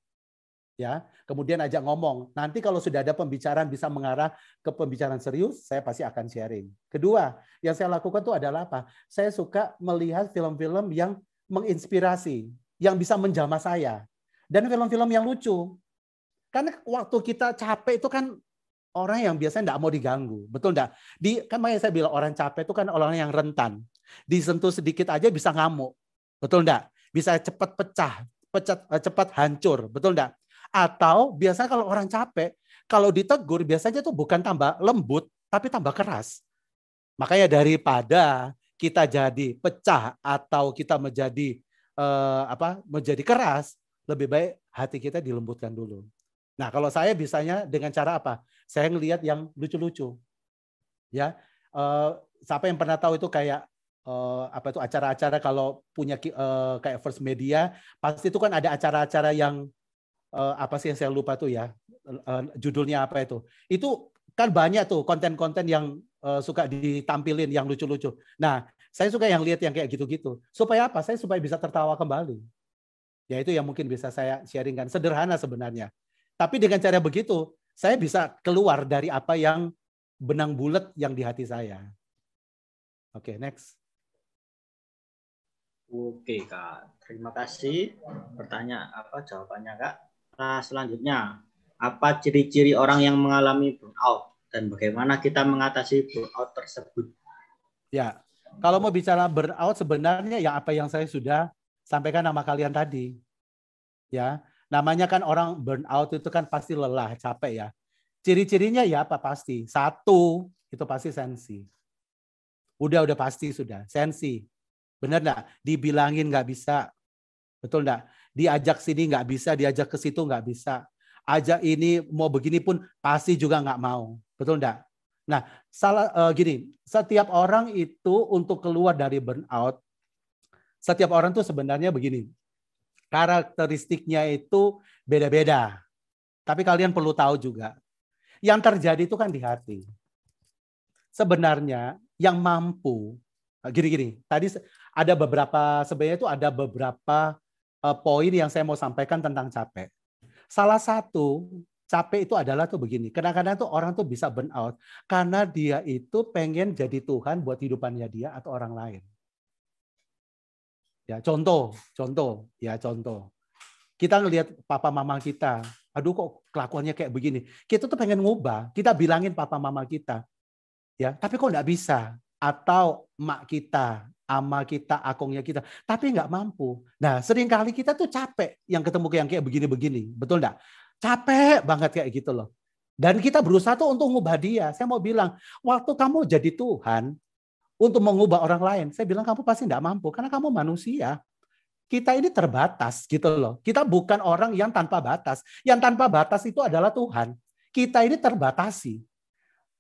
Ya, kemudian ajak ngomong. Nanti kalau sudah ada pembicaraan bisa mengarah ke pembicaraan serius, saya pasti akan sharing. Kedua, yang saya lakukan itu adalah apa? Saya suka melihat film-film yang menginspirasi, yang bisa menjamah saya. Dan film-film yang lucu. Karena waktu kita capek itu kan orang yang biasanya tidak mau diganggu, betul tidak? Di kan makanya saya bilang orang capek itu kan orang yang rentan. Disentuh sedikit aja bisa ngamuk. Betul enggak? Bisa cepat pecah, pecat, eh, cepat hancur. Betul enggak? Atau biasanya kalau orang capek, kalau ditegur biasanya tuh bukan tambah lembut, tapi tambah keras. Makanya daripada kita jadi pecah atau kita menjadi eh, apa menjadi keras, lebih baik hati kita dilembutkan dulu. Nah, kalau saya bisanya dengan cara apa? Saya ngelihat yang lucu-lucu. Ya. Eh, siapa yang pernah tahu itu kayak uh, apa itu acara-acara kalau punya uh, kayak first media pasti itu kan ada acara-acara yang uh, apa sih yang saya lupa tuh ya uh, judulnya apa itu itu kan banyak tuh konten-konten yang uh, suka ditampilin yang lucu-lucu nah saya suka yang lihat yang kayak gitu-gitu supaya apa saya supaya bisa tertawa kembali ya itu yang mungkin bisa saya sharingkan sederhana sebenarnya tapi dengan cara begitu saya bisa keluar dari apa yang benang bulat yang di hati saya oke okay, next Oke kak, terima kasih pertanyaan apa jawabannya kak. Nah selanjutnya apa ciri-ciri orang yang mengalami burnout dan bagaimana kita mengatasi burnout tersebut? Ya, kalau mau bicara burnout sebenarnya ya apa yang saya sudah sampaikan nama kalian tadi, ya namanya kan orang burnout itu kan pasti lelah, capek ya. Ciri-cirinya ya apa pasti satu itu pasti sensi. Udah udah pasti sudah sensi Benar enggak? Dibilangin nggak bisa. Betul enggak? Diajak sini nggak bisa, diajak ke situ nggak bisa. Ajak ini mau begini pun pasti juga nggak mau. Betul enggak? Nah, salah uh, gini, setiap orang itu untuk keluar dari burnout, setiap orang tuh sebenarnya begini. Karakteristiknya itu beda-beda. Tapi kalian perlu tahu juga, yang terjadi itu kan di hati. Sebenarnya yang mampu gini-gini. Tadi ada beberapa sebenarnya itu ada beberapa uh, poin yang saya mau sampaikan tentang capek. Salah satu capek itu adalah tuh begini. Kadang-kadang tuh orang tuh bisa burn out karena dia itu pengen jadi Tuhan buat hidupannya dia atau orang lain. Ya, contoh, contoh, ya contoh. Kita ngelihat papa mama kita, aduh kok kelakuannya kayak begini. Kita tuh pengen ngubah, kita bilangin papa mama kita. Ya, tapi kok nggak bisa? atau emak kita, ama kita, akongnya kita, tapi nggak mampu. Nah, seringkali kita tuh capek yang ketemu yang kayak begini-begini, betul nggak? Capek banget kayak gitu loh. Dan kita berusaha tuh untuk mengubah dia. Saya mau bilang, waktu kamu jadi Tuhan untuk mengubah orang lain, saya bilang kamu pasti nggak mampu karena kamu manusia. Kita ini terbatas gitu loh. Kita bukan orang yang tanpa batas. Yang tanpa batas itu adalah Tuhan. Kita ini terbatasi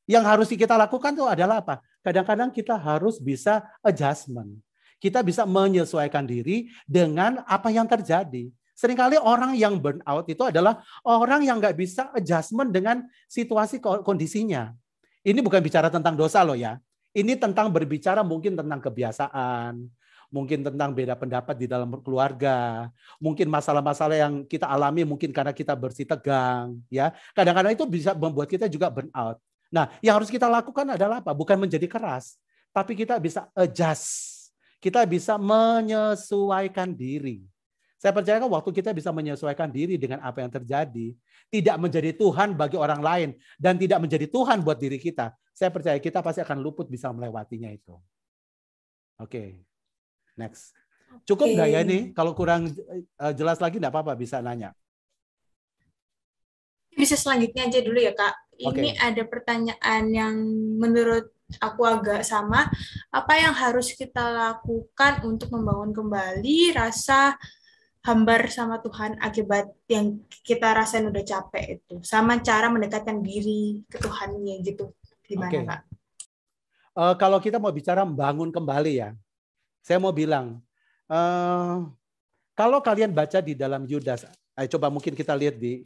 yang harus kita lakukan itu adalah apa? kadang-kadang kita harus bisa adjustment. Kita bisa menyesuaikan diri dengan apa yang terjadi. Seringkali orang yang burnout itu adalah orang yang nggak bisa adjustment dengan situasi kondisinya. Ini bukan bicara tentang dosa loh ya. Ini tentang berbicara mungkin tentang kebiasaan, mungkin tentang beda pendapat di dalam keluarga, mungkin masalah-masalah yang kita alami mungkin karena kita bersih tegang, ya. Kadang-kadang itu bisa membuat kita juga burnout. Nah, yang harus kita lakukan adalah apa? Bukan menjadi keras, tapi kita bisa adjust. Kita bisa menyesuaikan diri. Saya percaya kan waktu kita bisa menyesuaikan diri dengan apa yang terjadi, tidak menjadi Tuhan bagi orang lain dan tidak menjadi Tuhan buat diri kita. Saya percaya kita pasti akan luput bisa melewatinya itu. Oke. Okay. Next. Cukup nggak okay. ya ini? Kalau kurang eh, jelas lagi nggak apa-apa bisa nanya bisa selanjutnya aja dulu ya kak. Ini okay. ada pertanyaan yang menurut aku agak sama. Apa yang harus kita lakukan untuk membangun kembali rasa hambar sama Tuhan akibat yang kita rasain udah capek itu, sama cara mendekatkan diri ke Tuhannya gitu, gimana okay. kak? Uh, kalau kita mau bicara membangun kembali ya, saya mau bilang uh, kalau kalian baca di dalam Yudas, eh, coba mungkin kita lihat di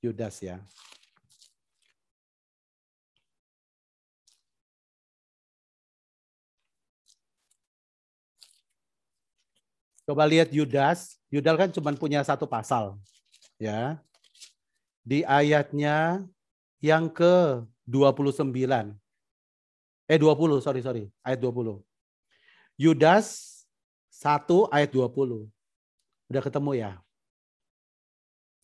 Yudas ya. Coba lihat Yudas. Yudas kan cuma punya satu pasal. Ya. Di ayatnya yang ke 29. Eh 20, sorry, sorry. Ayat 20. Yudas 1 ayat 20. Udah ketemu ya?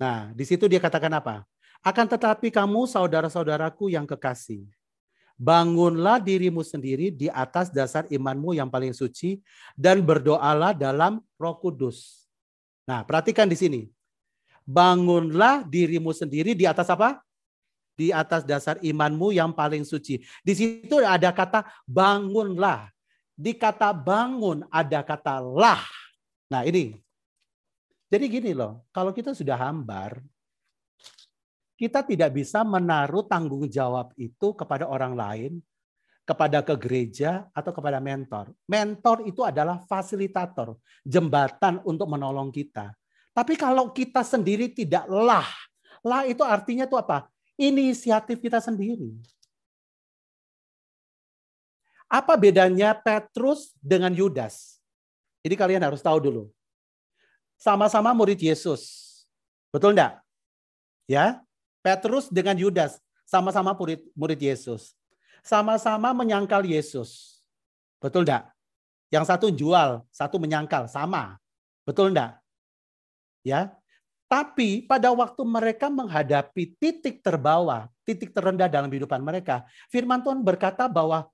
Nah, di situ dia katakan apa? Akan tetapi kamu saudara-saudaraku yang kekasih, bangunlah dirimu sendiri di atas dasar imanmu yang paling suci dan berdoalah dalam Roh Kudus. Nah, perhatikan di sini. Bangunlah dirimu sendiri di atas apa? Di atas dasar imanmu yang paling suci. Di situ ada kata bangunlah. Di kata bangun ada kata lah. Nah, ini jadi gini loh, kalau kita sudah hambar, kita tidak bisa menaruh tanggung jawab itu kepada orang lain, kepada ke gereja, atau kepada mentor. Mentor itu adalah fasilitator, jembatan untuk menolong kita. Tapi kalau kita sendiri tidak lah, lah itu artinya tuh apa? Inisiatif kita sendiri. Apa bedanya Petrus dengan Yudas? Jadi kalian harus tahu dulu sama-sama murid Yesus. Betul enggak? Ya. Petrus dengan Yudas sama-sama murid, murid Yesus. Sama-sama menyangkal Yesus. Betul enggak? Yang satu jual, satu menyangkal, sama. Betul enggak? Ya. Tapi pada waktu mereka menghadapi titik terbawah, titik terendah dalam kehidupan mereka, firman Tuhan berkata bahwa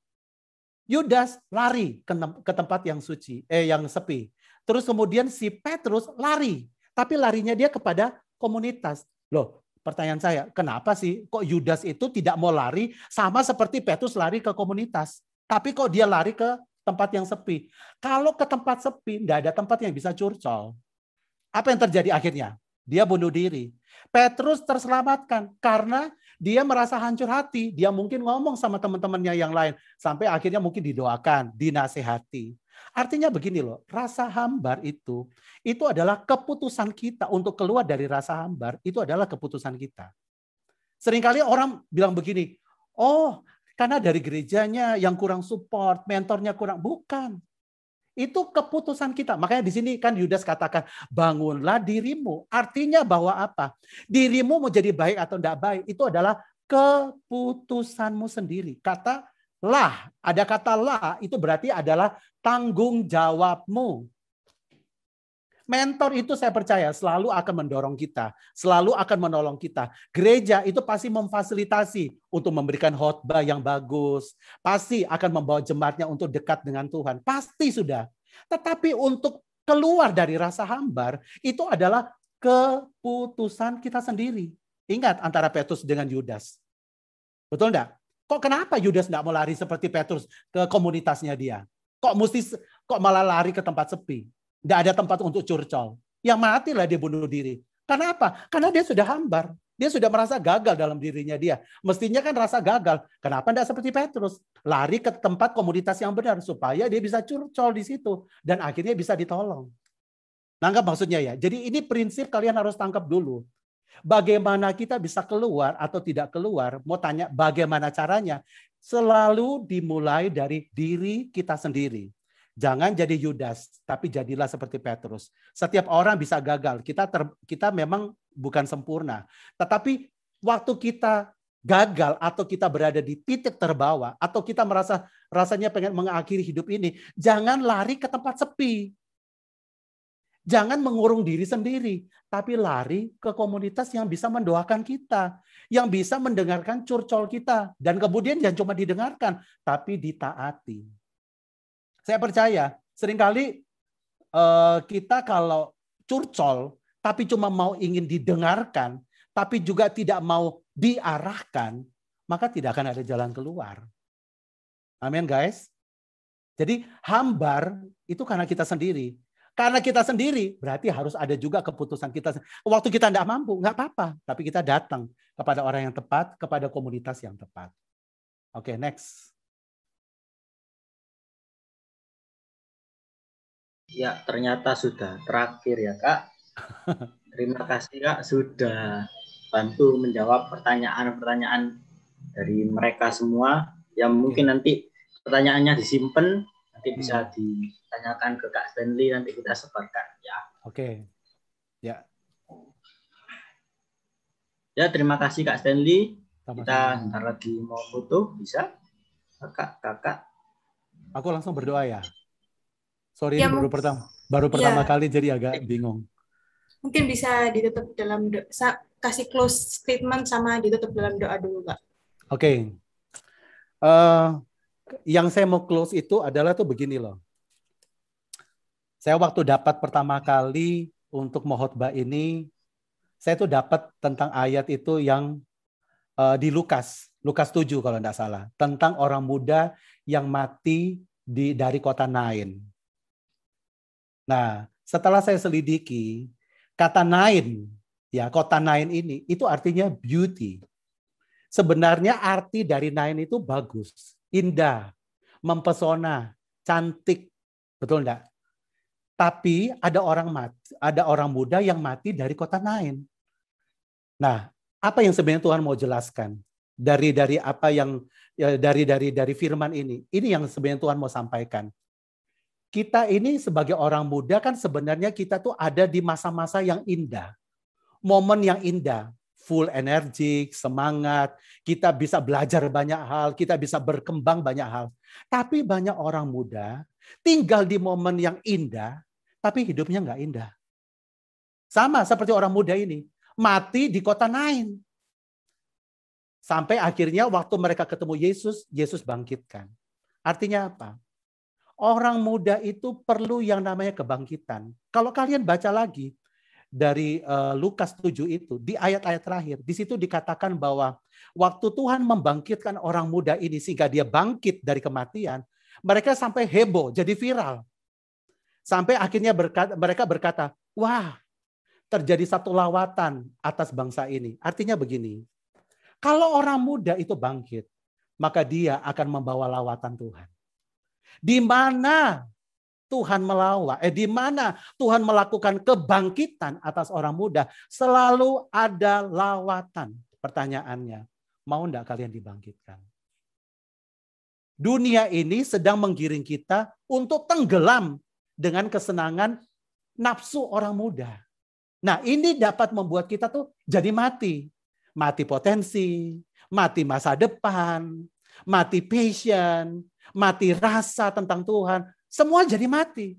Yudas lari ke, ke tempat yang suci, eh yang sepi. Terus kemudian si Petrus lari, tapi larinya dia kepada komunitas. Loh, pertanyaan saya, kenapa sih kok Yudas itu tidak mau lari sama seperti Petrus lari ke komunitas? Tapi kok dia lari ke tempat yang sepi? Kalau ke tempat sepi, tidak ada tempat yang bisa curcol. Apa yang terjadi akhirnya? Dia bunuh diri. Petrus terselamatkan karena dia merasa hancur hati. Dia mungkin ngomong sama teman-temannya yang lain. Sampai akhirnya mungkin didoakan, dinasehati. Artinya begini loh, rasa hambar itu itu adalah keputusan kita untuk keluar dari rasa hambar, itu adalah keputusan kita. Seringkali orang bilang begini, "Oh, karena dari gerejanya yang kurang support, mentornya kurang." Bukan. Itu keputusan kita. Makanya di sini kan Yudas katakan, bangunlah dirimu. Artinya bahwa apa? Dirimu mau jadi baik atau tidak baik, itu adalah keputusanmu sendiri. Kata lah, ada kata lah itu berarti adalah tanggung jawabmu. Mentor itu saya percaya selalu akan mendorong kita, selalu akan menolong kita. Gereja itu pasti memfasilitasi untuk memberikan khotbah yang bagus, pasti akan membawa jemaatnya untuk dekat dengan Tuhan, pasti sudah. Tetapi untuk keluar dari rasa hambar itu adalah keputusan kita sendiri. Ingat antara Petrus dengan Yudas. Betul enggak? Kok kenapa Yudas tidak mau lari seperti Petrus ke komunitasnya dia? Kok mesti kok malah lari ke tempat sepi? Tidak ada tempat untuk curcol. Yang matilah dia bunuh diri. Karena apa? Karena dia sudah hambar. Dia sudah merasa gagal dalam dirinya dia. Mestinya kan rasa gagal. Kenapa tidak seperti Petrus? Lari ke tempat komunitas yang benar supaya dia bisa curcol di situ dan akhirnya bisa ditolong. Nangkap maksudnya ya. Jadi ini prinsip kalian harus tangkap dulu. Bagaimana kita bisa keluar atau tidak keluar, mau tanya bagaimana caranya, selalu dimulai dari diri kita sendiri. Jangan jadi Yudas, tapi jadilah seperti Petrus. Setiap orang bisa gagal. Kita ter, kita memang bukan sempurna. Tetapi waktu kita gagal atau kita berada di titik terbawa atau kita merasa rasanya pengen mengakhiri hidup ini, jangan lari ke tempat sepi. Jangan mengurung diri sendiri, tapi lari ke komunitas yang bisa mendoakan kita, yang bisa mendengarkan curcol kita, dan kemudian jangan cuma didengarkan, tapi ditaati. Saya percaya, seringkali eh, kita kalau curcol, tapi cuma mau ingin didengarkan, tapi juga tidak mau diarahkan, maka tidak akan ada jalan keluar. Amin guys. Jadi hambar itu karena kita sendiri. Karena kita sendiri, berarti harus ada juga keputusan kita. Waktu kita tidak mampu, nggak apa-apa. Tapi kita datang kepada orang yang tepat, kepada komunitas yang tepat. Oke, okay, next. Ya, ternyata sudah terakhir ya, Kak. <laughs> Terima kasih, Kak, sudah bantu menjawab pertanyaan-pertanyaan dari mereka semua yang mungkin nanti pertanyaannya disimpan Nanti bisa hmm. ditanyakan ke Kak Stanley nanti kita sebarkan ya. Oke. Okay. Ya. Ya, terima kasih Kak Stanley. Sama -sama. Kita ntar lagi mau foto bisa? Kakak, Kakak. Aku langsung berdoa ya. Sorry ya, baru pertama baru ya. pertama kali jadi agak bingung. Mungkin bisa ditutup dalam doa, kasih close statement sama ditutup dalam doa dulu, Kak. Oke. Okay. Uh, eh, yang saya mau close itu adalah tuh begini loh. Saya waktu dapat pertama kali untuk mohotbah ini, saya tuh dapat tentang ayat itu yang uh, di Lukas, Lukas 7 kalau tidak salah, tentang orang muda yang mati di dari kota Nain. Nah, setelah saya selidiki, kata Nain, ya kota Nain ini, itu artinya beauty. Sebenarnya arti dari Nain itu bagus indah, mempesona, cantik. Betul enggak? Tapi ada orang mati, ada orang muda yang mati dari kota Nain. Nah, apa yang sebenarnya Tuhan mau jelaskan dari dari apa yang ya, dari dari dari firman ini? Ini yang sebenarnya Tuhan mau sampaikan. Kita ini sebagai orang muda kan sebenarnya kita tuh ada di masa-masa yang indah. Momen yang indah full energi, semangat, kita bisa belajar banyak hal, kita bisa berkembang banyak hal. Tapi banyak orang muda tinggal di momen yang indah, tapi hidupnya nggak indah. Sama seperti orang muda ini, mati di kota Nain. Sampai akhirnya waktu mereka ketemu Yesus, Yesus bangkitkan. Artinya apa? Orang muda itu perlu yang namanya kebangkitan. Kalau kalian baca lagi, dari uh, Lukas 7 itu di ayat-ayat terakhir di situ dikatakan bahwa waktu Tuhan membangkitkan orang muda ini sehingga dia bangkit dari kematian mereka sampai heboh jadi viral sampai akhirnya berkata, mereka berkata wah terjadi satu lawatan atas bangsa ini artinya begini kalau orang muda itu bangkit maka dia akan membawa lawatan Tuhan di mana Tuhan melawat. Eh di mana Tuhan melakukan kebangkitan atas orang muda, selalu ada lawatan. Pertanyaannya, mau enggak kalian dibangkitkan? Dunia ini sedang menggiring kita untuk tenggelam dengan kesenangan nafsu orang muda. Nah, ini dapat membuat kita tuh jadi mati. Mati potensi, mati masa depan, mati passion, mati rasa tentang Tuhan, semua jadi mati.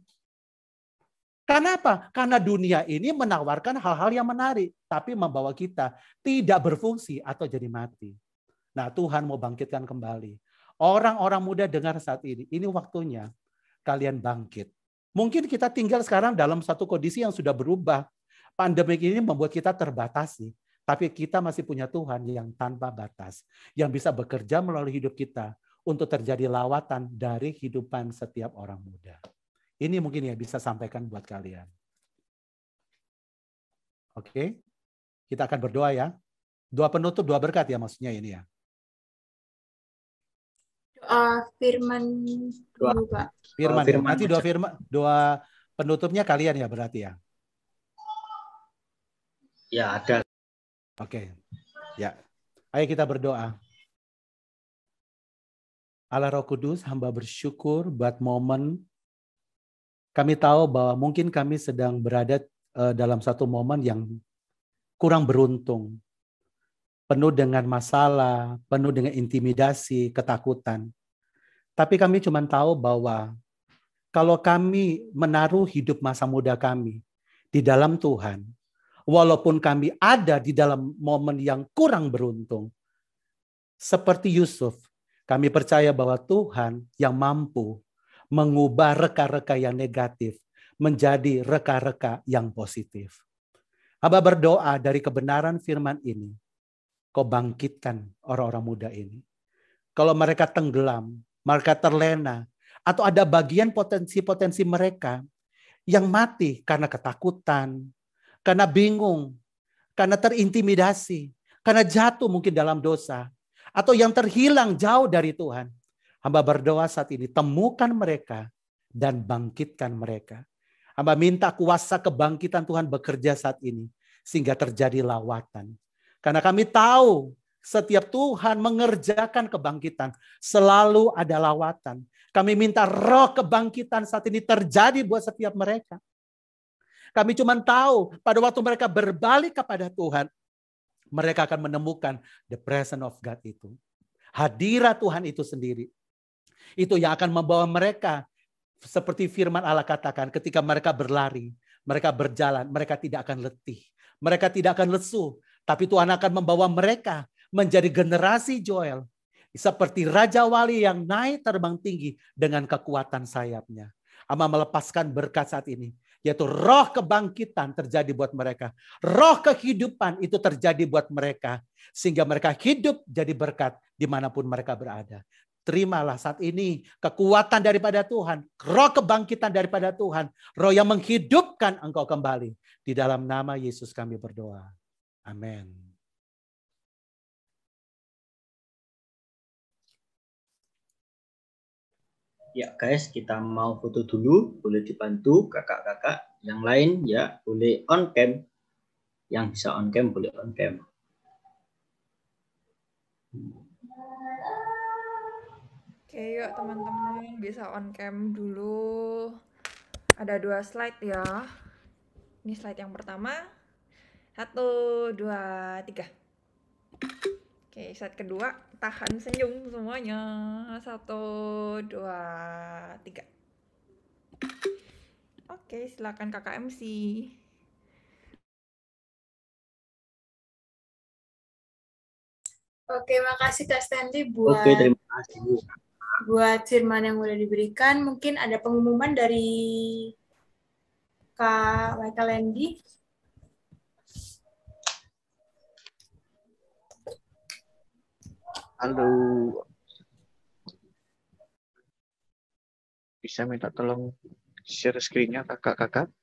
Karena apa? Karena dunia ini menawarkan hal-hal yang menarik, tapi membawa kita tidak berfungsi atau jadi mati. Nah, Tuhan mau bangkitkan kembali. Orang-orang muda dengar saat ini, ini waktunya kalian bangkit. Mungkin kita tinggal sekarang dalam satu kondisi yang sudah berubah. Pandemi ini membuat kita terbatasi, tapi kita masih punya Tuhan yang tanpa batas, yang bisa bekerja melalui hidup kita untuk terjadi lawatan dari kehidupan setiap orang muda. Ini mungkin ya bisa sampaikan buat kalian. Oke, kita akan berdoa ya. Doa penutup, doa berkat ya maksudnya ini ya. Doa firman dulu, Pak. Firman, ya. firman. Nanti doa firman, doa penutupnya kalian ya berarti ya. Ya ada. Oke, ya. Ayo kita berdoa. Allah Roh Kudus, hamba bersyukur buat momen kami tahu bahwa mungkin kami sedang berada eh, dalam satu momen yang kurang beruntung, penuh dengan masalah, penuh dengan intimidasi, ketakutan. Tapi kami cuma tahu bahwa kalau kami menaruh hidup masa muda kami di dalam Tuhan, walaupun kami ada di dalam momen yang kurang beruntung, seperti Yusuf, kami percaya bahwa Tuhan yang mampu mengubah reka-reka yang negatif menjadi reka-reka yang positif. Hamba berdoa dari kebenaran firman ini, kau bangkitkan orang-orang muda ini. Kalau mereka tenggelam, mereka terlena, atau ada bagian potensi-potensi mereka yang mati karena ketakutan, karena bingung, karena terintimidasi, karena jatuh mungkin dalam dosa, atau yang terhilang jauh dari Tuhan. Hamba berdoa saat ini, temukan mereka dan bangkitkan mereka. Hamba minta kuasa kebangkitan Tuhan bekerja saat ini sehingga terjadi lawatan. Karena kami tahu setiap Tuhan mengerjakan kebangkitan selalu ada lawatan. Kami minta roh kebangkitan saat ini terjadi buat setiap mereka. Kami cuma tahu pada waktu mereka berbalik kepada Tuhan, mereka akan menemukan the presence of God itu. Hadirat Tuhan itu sendiri. Itu yang akan membawa mereka seperti firman Allah katakan ketika mereka berlari, mereka berjalan, mereka tidak akan letih, mereka tidak akan lesu, tapi Tuhan akan membawa mereka menjadi generasi Joel seperti raja wali yang naik terbang tinggi dengan kekuatan sayapnya. Ama melepaskan berkat saat ini yaitu roh kebangkitan terjadi buat mereka. Roh kehidupan itu terjadi buat mereka sehingga mereka hidup jadi berkat dimanapun mereka berada. Terimalah saat ini kekuatan daripada Tuhan, roh kebangkitan daripada Tuhan, roh yang menghidupkan engkau kembali. Di dalam nama Yesus kami berdoa. Amin. Ya guys, kita mau foto dulu, boleh dibantu kakak-kakak. Yang lain ya boleh on cam. Yang bisa on cam boleh on cam. Oke, yuk teman-teman bisa on cam dulu. Ada dua slide ya. Ini slide yang pertama. Satu, dua, tiga. Oke, saat kedua, tahan senyum semuanya. Satu, dua, tiga. Oke, silakan kakak MC. Oke, makasih Kak Stanley buat okay, terima kasih. buat firman yang udah diberikan. Mungkin ada pengumuman dari Kak Michael Andy Halo. Bisa minta tolong share screen-nya kakak-kakak?